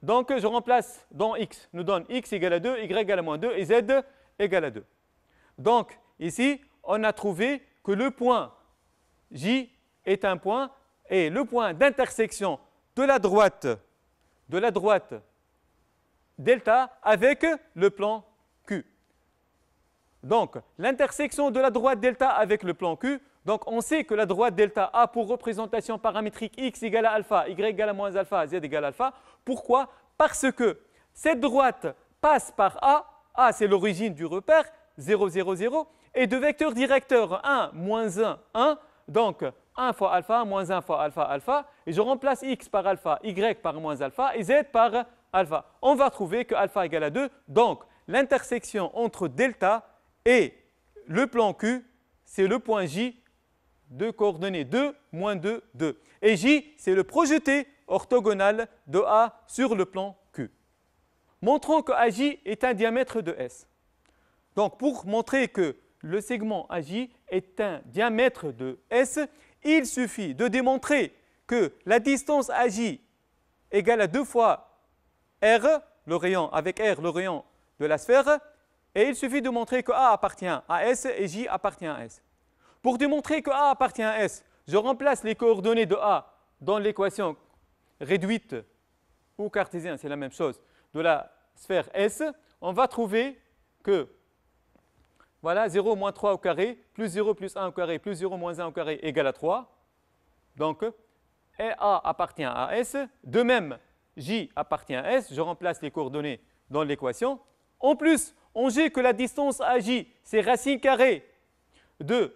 Donc je remplace dans x, nous donne x égale à 2, y égale à moins 2 et z égale à 2. Donc ici, on a trouvé que le point J est un point et le point d'intersection de la droite de la droite delta avec le plan Q. Donc, l'intersection de la droite delta avec le plan Q, donc on sait que la droite delta A pour représentation paramétrique x égale à alpha, y égale à moins alpha, z égale à alpha. Pourquoi Parce que cette droite passe par A, A c'est l'origine du repère, 0, 0, 0, et de vecteur directeur 1, moins 1, 1, donc 1 fois alpha, moins 1 fois alpha, alpha, et je remplace x par alpha, y par moins alpha, et z par alpha. On va trouver que alpha égale à 2, donc l'intersection entre delta et le plan Q, c'est le point J de coordonnées 2, moins 2, 2. Et J, c'est le projeté orthogonal de A sur le plan Q. Montrons que AJ est un diamètre de S. Donc pour montrer que le segment AJ est un diamètre de S, il suffit de démontrer que la distance AJ égale à 2 fois R, avec R, le rayon de la sphère, et il suffit de montrer que A appartient à S et J appartient à S. Pour démontrer que A appartient à S, je remplace les coordonnées de A dans l'équation réduite ou cartésienne, c'est la même chose, de la sphère S, on va trouver que voilà, 0 moins 3 au carré, plus 0 plus 1 au carré, plus 0 moins 1 au carré égale à 3. Donc, A appartient à S. De même, J appartient à S. Je remplace les coordonnées dans l'équation. En plus, on sait que la distance AJ, c'est racine carrée de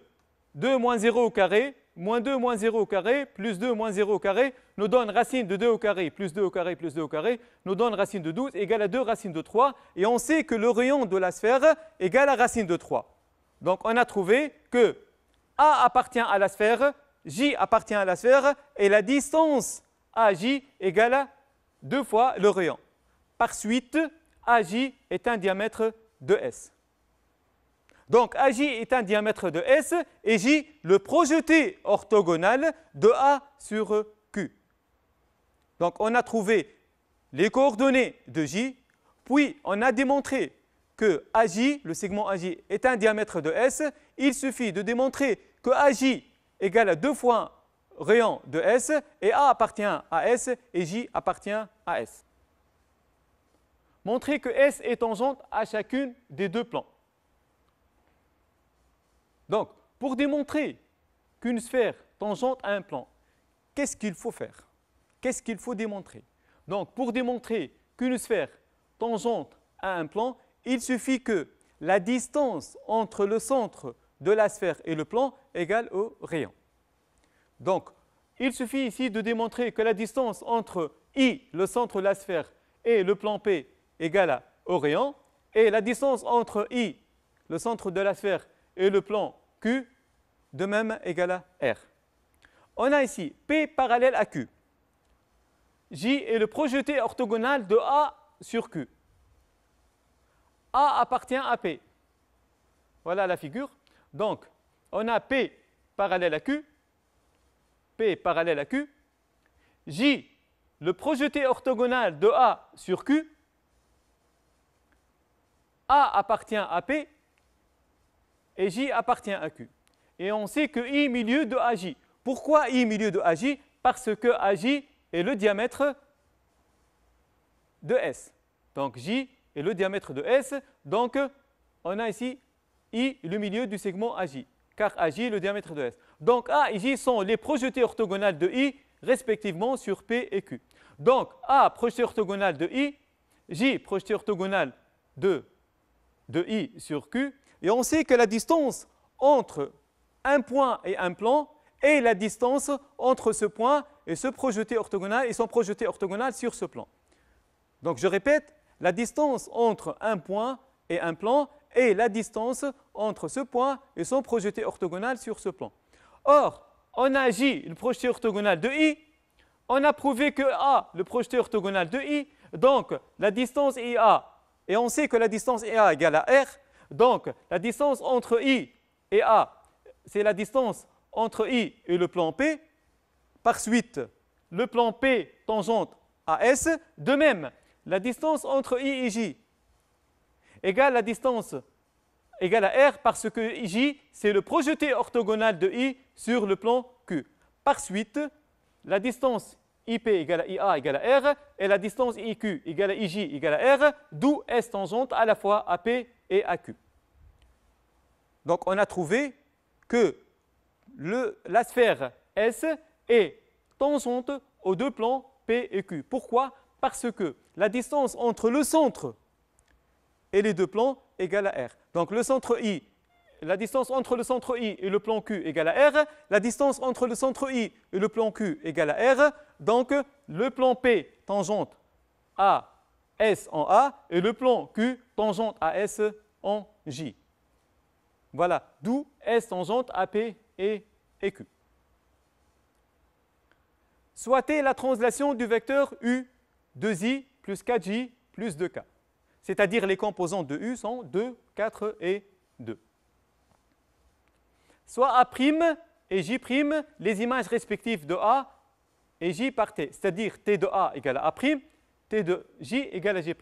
2 moins 0 au carré, moins 2 moins 0 au carré, plus 2 moins 0 au carré, nous donne racine de 2 au carré, plus 2 au carré, plus 2 au carré, nous donne racine de 12, égale à 2 racine de 3. Et on sait que le rayon de la sphère égale à racine de 3. Donc on a trouvé que A appartient à la sphère, J appartient à la sphère, et la distance AJ égale à 2 fois le rayon. Par suite, AJ est un diamètre de S. Donc AJ est un diamètre de S et J le projeté orthogonal de A sur Q. Donc on a trouvé les coordonnées de J, puis on a démontré que AJ, le segment AJ, est un diamètre de S. Il suffit de démontrer que AJ égal à deux fois rayon de S et A appartient à S et J appartient à S. Montrer que S est tangente à chacune des deux plans. Donc, pour démontrer qu'une sphère tangente à un plan, qu'est-ce qu'il faut faire Qu'est-ce qu'il faut démontrer Donc, pour démontrer qu'une sphère tangente à un plan, il suffit que la distance entre le centre de la sphère et le plan égale au rayon. Donc, il suffit ici de démontrer que la distance entre I, le centre de la sphère, et le plan P égale au rayon, et la distance entre I, le centre de la sphère, et le plan Q de même égal à R. On a ici P parallèle à Q. J est le projeté orthogonal de A sur Q. A appartient à P. Voilà la figure. Donc, on a P parallèle à Q, P parallèle à Q, J, le projeté orthogonal de A sur Q, A appartient à P, et J appartient à Q. Et on sait que I milieu de AJ. Pourquoi I milieu de AJ Parce que AJ est le diamètre de S. Donc J est le diamètre de S. Donc on a ici I, le milieu du segment AJ, car AJ est le diamètre de S. Donc A et J sont les projetés orthogonales de I, respectivement sur P et Q. Donc A, projeté orthogonal de I, J, projeté orthogonal de, de I sur Q, et on sait que la distance entre un point et un plan est la distance entre ce point et ce projeté orthogonal et son projeté orthogonal sur ce plan. Donc je répète, la distance entre un point et un plan est la distance entre ce point et son projeté orthogonal sur ce plan. Or, on a J, le projeté orthogonal de I, on a prouvé que A, le projeté orthogonal de I, donc la distance IA, et on sait que la distance IA égale à R, donc, la distance entre I et A, c'est la distance entre I et le plan P. Par suite, le plan P tangente à S. De même, la distance entre I et J égale la distance égale à R parce que J, c'est le projeté orthogonal de I sur le plan Q. Par suite, la distance IP égale à IA égale à R et la distance IQ égale à IJ égale à R, d'où S tangente à la fois à P et Q. Donc on a trouvé que la sphère S est tangente aux deux plans P et Q. Pourquoi Parce que la distance entre le centre et les deux plans égale à R. Donc le centre I, la distance entre le centre I et le plan Q égale à R. La distance entre le centre I et le plan Q égale à R. Donc le plan P tangente à S en A et le plan Q tangente à S en J. Voilà, d'où S tangente à P et Q. Soit T la translation du vecteur U 2i plus 4j plus 2k. C'est-à-dire les composantes de U sont 2, 4 et 2. Soit A' et J', les images respectives de A et J par T, c'est-à-dire T de A égale A', T de J égale à G'.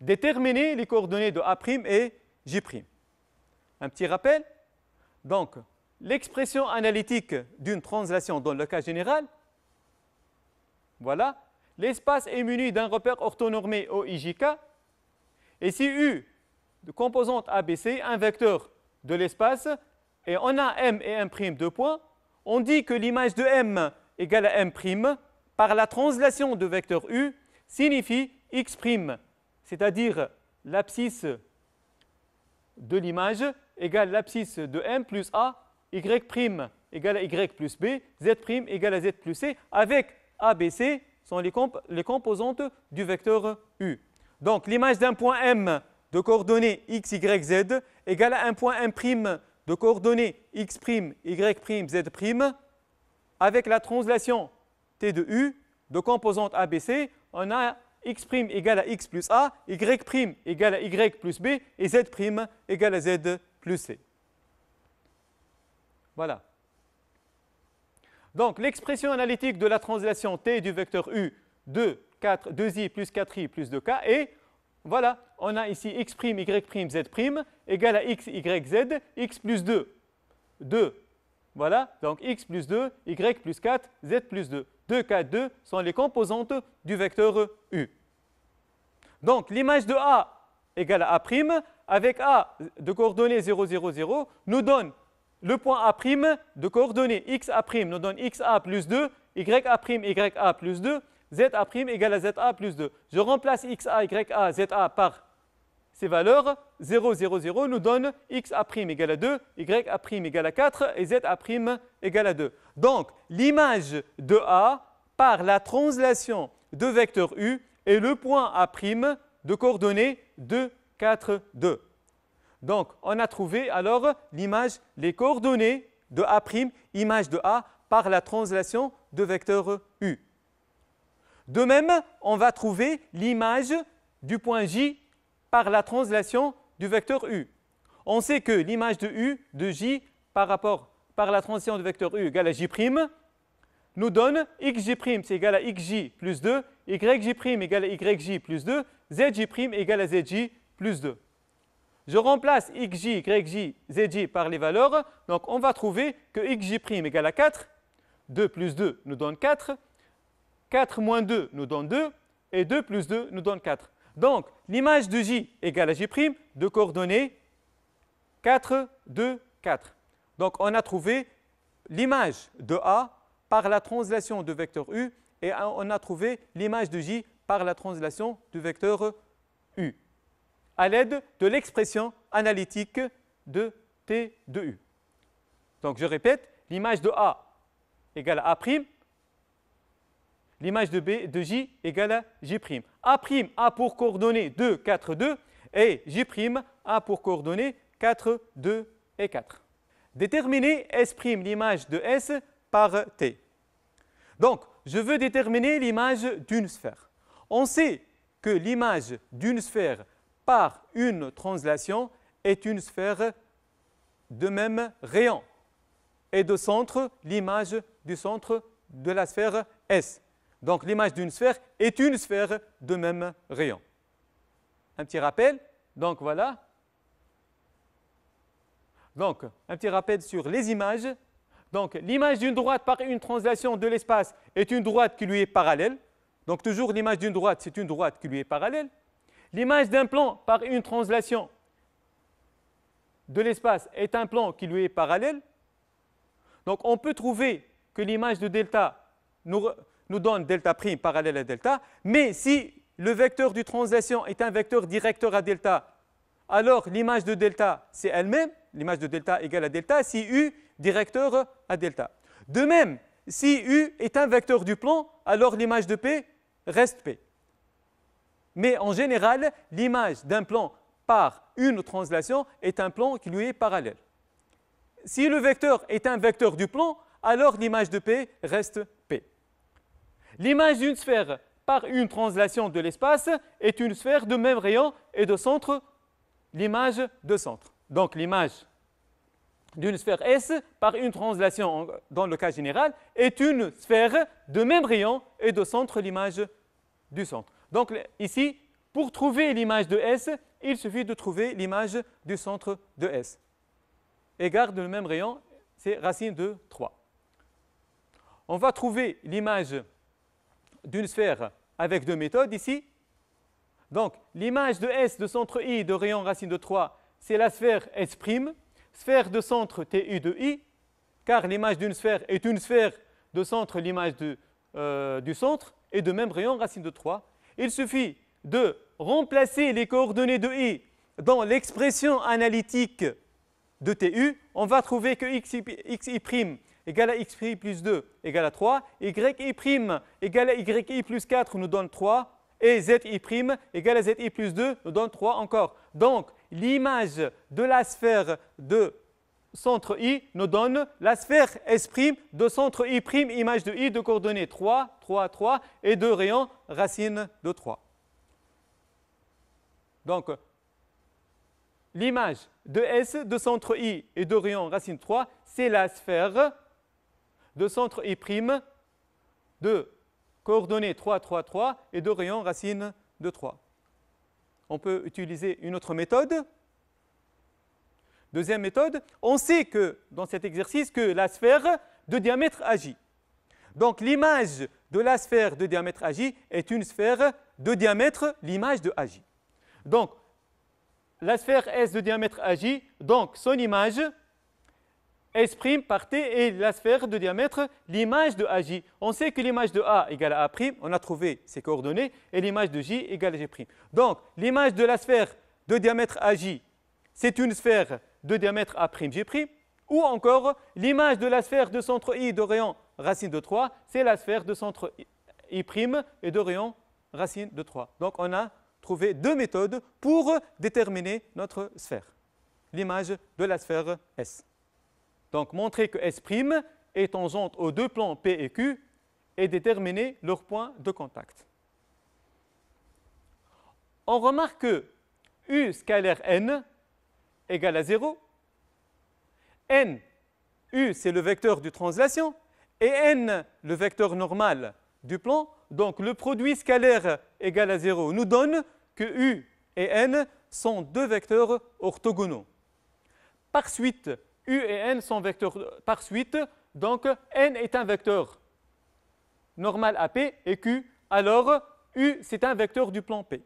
Déterminer les coordonnées de A' et J'. Un petit rappel. Donc, l'expression analytique d'une translation dans le cas général, voilà, l'espace est muni d'un repère orthonormé OIJK, et si U, de composante ABC, un vecteur de l'espace, et on a M et M' deux points, on dit que l'image de M égale à M' par la translation de vecteur U signifie x', c'est-à-dire l'abscisse de l'image égale l'abscisse de m plus a, y' égale à y plus b, z' égale à z plus c, avec ABC sont les, les composantes du vecteur U. Donc l'image d'un point M de coordonnées x, y, z égale à un point M' de coordonnées x', y', z' avec la translation T de U de composante ABC on a x' égale à x plus a, y' égale à y plus b, et z' égale à z plus c. Voilà. Donc l'expression analytique de la translation t du vecteur u 2, 4, 2i plus 4i plus 2k est, voilà, on a ici x', y', z' égale à x, y, z, x plus 2. 2 voilà, donc x plus 2, y plus 4, z plus 2. 2, 4, 2 sont les composantes du vecteur U. Donc l'image de A égale à A' avec A de coordonnées 0, 0, 0 nous donne le point A' de coordonnées x A' nous donne x A plus 2, y A', y A plus 2, z A' égale à z A plus 2. Je remplace x A, y A, z A par ces valeurs 0, 0, 0 nous donnent x égale à 2, y égale à 4 et z égale à 2. Donc, l'image de A par la translation de vecteur U est le point A' de coordonnées 2, 4, 2. Donc, on a trouvé alors l'image, les coordonnées de A', image de A par la translation de vecteur U. De même, on va trouver l'image du point J par la translation du vecteur U. On sait que l'image de U, de J, par rapport par la translation du vecteur U égale à J', nous donne xj' c'est égal à xj plus 2, yj' égale à yj plus 2, zj' égale à zj plus 2. Je remplace xj, yj, zj par les valeurs, donc on va trouver que xj' égale à 4, 2 plus 2 nous donne 4, 4 moins 2 nous donne 2, et 2 plus 2 nous donne 4. Donc, l'image de J égale à J', de coordonnées 4, 2, 4. Donc, on a trouvé l'image de A par la translation du vecteur U et on a trouvé l'image de J par la translation du vecteur U à l'aide de l'expression analytique de T de U. Donc, je répète, l'image de A égale à A' l'image de, B, de J égale à J'. A' a pour coordonnées 2, 4, 2 et J' a pour coordonnées 4, 2 et 4. Déterminer S', l'image de S, par T. Donc, je veux déterminer l'image d'une sphère. On sait que l'image d'une sphère par une translation est une sphère de même rayon et de centre, l'image du centre de la sphère S. Donc l'image d'une sphère est une sphère de même rayon. Un petit rappel, donc voilà. Donc un petit rappel sur les images. Donc l'image d'une droite par une translation de l'espace est une droite qui lui est parallèle. Donc toujours l'image d'une droite, c'est une droite qui lui est parallèle. L'image d'un plan par une translation de l'espace est un plan qui lui est parallèle. Donc on peut trouver que l'image de delta nous, nous donne delta prime parallèle à delta, mais si le vecteur du translation est un vecteur directeur à delta, alors l'image de delta, c'est elle-même, l'image de delta égale à delta, si U directeur à delta. De même, si U est un vecteur du plan, alors l'image de P reste P. Mais en général, l'image d'un plan par une translation est un plan qui lui est parallèle. Si le vecteur est un vecteur du plan, alors l'image de P reste P. L'image d'une sphère par une translation de l'espace est une sphère de même rayon et de centre, l'image de centre. Donc l'image d'une sphère S par une translation dans le cas général est une sphère de même rayon et de centre, l'image du centre. Donc ici, pour trouver l'image de S, il suffit de trouver l'image du centre de S. Et garde le même rayon, c'est racine de 3. On va trouver l'image d'une sphère avec deux méthodes ici. Donc, l'image de S de centre I de rayon racine de 3, c'est la sphère S', sphère de centre TU de I, car l'image d'une sphère est une sphère de centre, l'image euh, du centre, et de même rayon racine de 3. Il suffit de remplacer les coordonnées de I dans l'expression analytique de TU, on va trouver que xi', égale à x' plus 2 égale à 3, y' égale à y' plus 4 nous donne 3, et z' égale à z' plus 2 nous donne 3 encore. Donc, l'image de la sphère de centre I nous donne la sphère S' de centre I', image de I de coordonnées 3, 3, 3 et de rayon racine de 3. Donc, l'image de S de centre I et de rayon racine 3, c'est la sphère de centre I', de coordonnées 3, 3, 3 et de rayon racine de 3. On peut utiliser une autre méthode. Deuxième méthode, on sait que dans cet exercice que la sphère de diamètre agit. Donc l'image de la sphère de diamètre agit est une sphère de diamètre, l'image de agit. Donc la sphère S de diamètre agit, donc son image, S' par T est la sphère de diamètre l'image de AJ. On sait que l'image de A égale à A', on a trouvé ses coordonnées, et l'image de J égale à G'. Donc, l'image de la sphère de diamètre AJ, c'est une sphère de diamètre A'G', ou encore l'image de la sphère de centre I de rayon racine de 3, c'est la sphère de centre I' et de rayon racine de 3. Donc, on a trouvé deux méthodes pour déterminer notre sphère, l'image de la sphère S. Donc montrer que S' est tangente aux deux plans P et Q et déterminer leur point de contact. On remarque que U scalaire n égale à 0. n, U, c'est le vecteur de translation, et n, le vecteur normal du plan. Donc le produit scalaire égal à 0 nous donne que U et n sont deux vecteurs orthogonaux. Par suite, U et N sont vecteurs par suite, donc N est un vecteur normal à P et Q, alors U c'est un vecteur du plan P.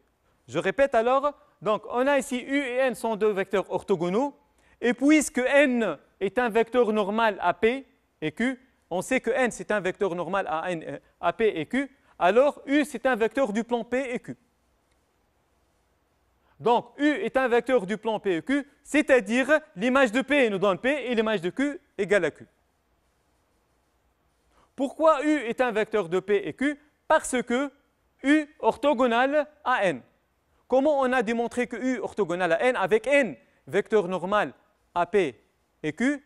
Je répète alors, donc on a ici U et N sont deux vecteurs orthogonaux, et puisque N est un vecteur normal à P et Q, on sait que N c'est un vecteur normal à, euh, P et Q, alors U c'est un vecteur du plan P et Q. Donc, U est un vecteur du plan Q, c'est-à-dire l'image de P nous donne P et l'image de Q égale à Q. Pourquoi U est un vecteur de P et Q Parce que U orthogonal à N. Comment on a démontré que U orthogonal à N avec N vecteur normal à P et Q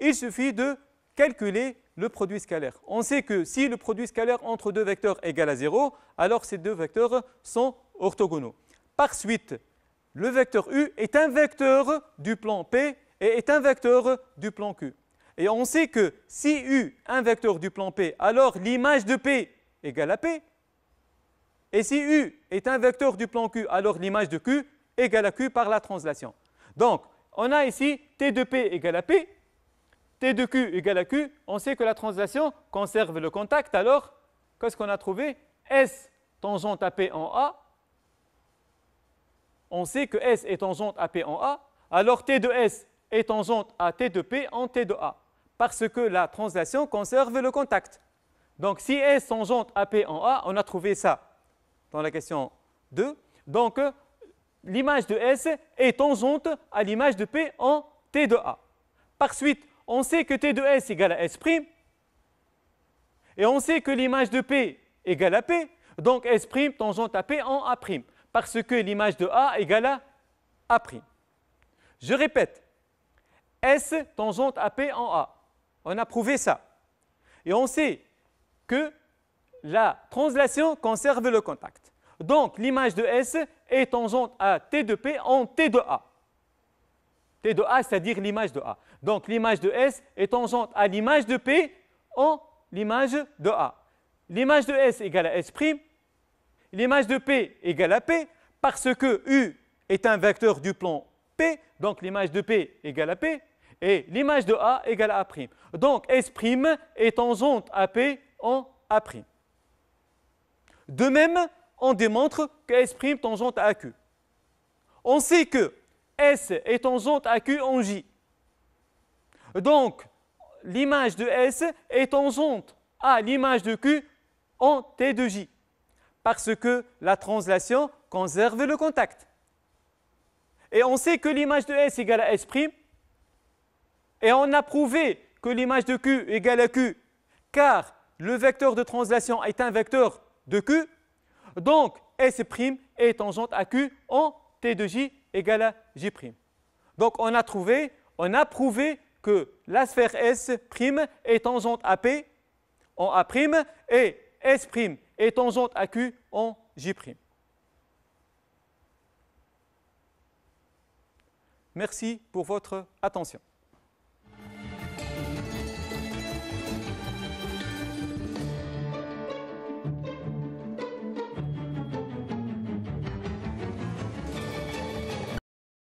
Il suffit de calculer le produit scalaire. On sait que si le produit scalaire entre deux vecteurs égal à 0, alors ces deux vecteurs sont orthogonaux. Par suite, le vecteur U est un vecteur du plan P et est un vecteur du plan Q. Et on sait que si U est un vecteur du plan P, alors l'image de P égale à P. Et si U est un vecteur du plan Q, alors l'image de Q égale à Q par la translation. Donc, on a ici T de P égale à P, T de Q égale à Q. On sait que la translation conserve le contact. Alors, qu'est-ce qu'on a trouvé S tangente à P en A on sait que S est tangente à P en A, alors T de S est tangente à T de P en T de A, parce que la translation conserve le contact. Donc si S tangente à P en A, on a trouvé ça dans la question 2. Donc l'image de S est tangente à l'image de P en T de A. Par suite, on sait que T de S égal à S', et on sait que l'image de P égale à P, donc S' tangente à P en A' parce que l'image de A égale à A'. Je répète, S tangente à P en A. On a prouvé ça. Et on sait que la translation conserve le contact. Donc l'image de S est tangente à T de P en T de A. T de A, c'est-à-dire l'image de A. Donc l'image de S est tangente à l'image de P en l'image de A. L'image de S égale à S', L'image de P égale à P parce que U est un vecteur du plan P, donc l'image de P égale à P, et l'image de A égale à A'. Donc S' est tangente à P en A'. De même, on démontre que S' tangente à Q. On sait que S est tangente à Q en J. Donc, l'image de S est tangente à l'image de Q en T de J parce que la translation conserve le contact. Et on sait que l'image de S égale à S', et on a prouvé que l'image de Q égale à Q, car le vecteur de translation est un vecteur de Q, donc S' est tangente à Q en T de J égale à J'. Donc on a trouvé, on a prouvé que la sphère S' est tangente à P en A' et S' et tangente à Q en J'. Merci pour votre attention.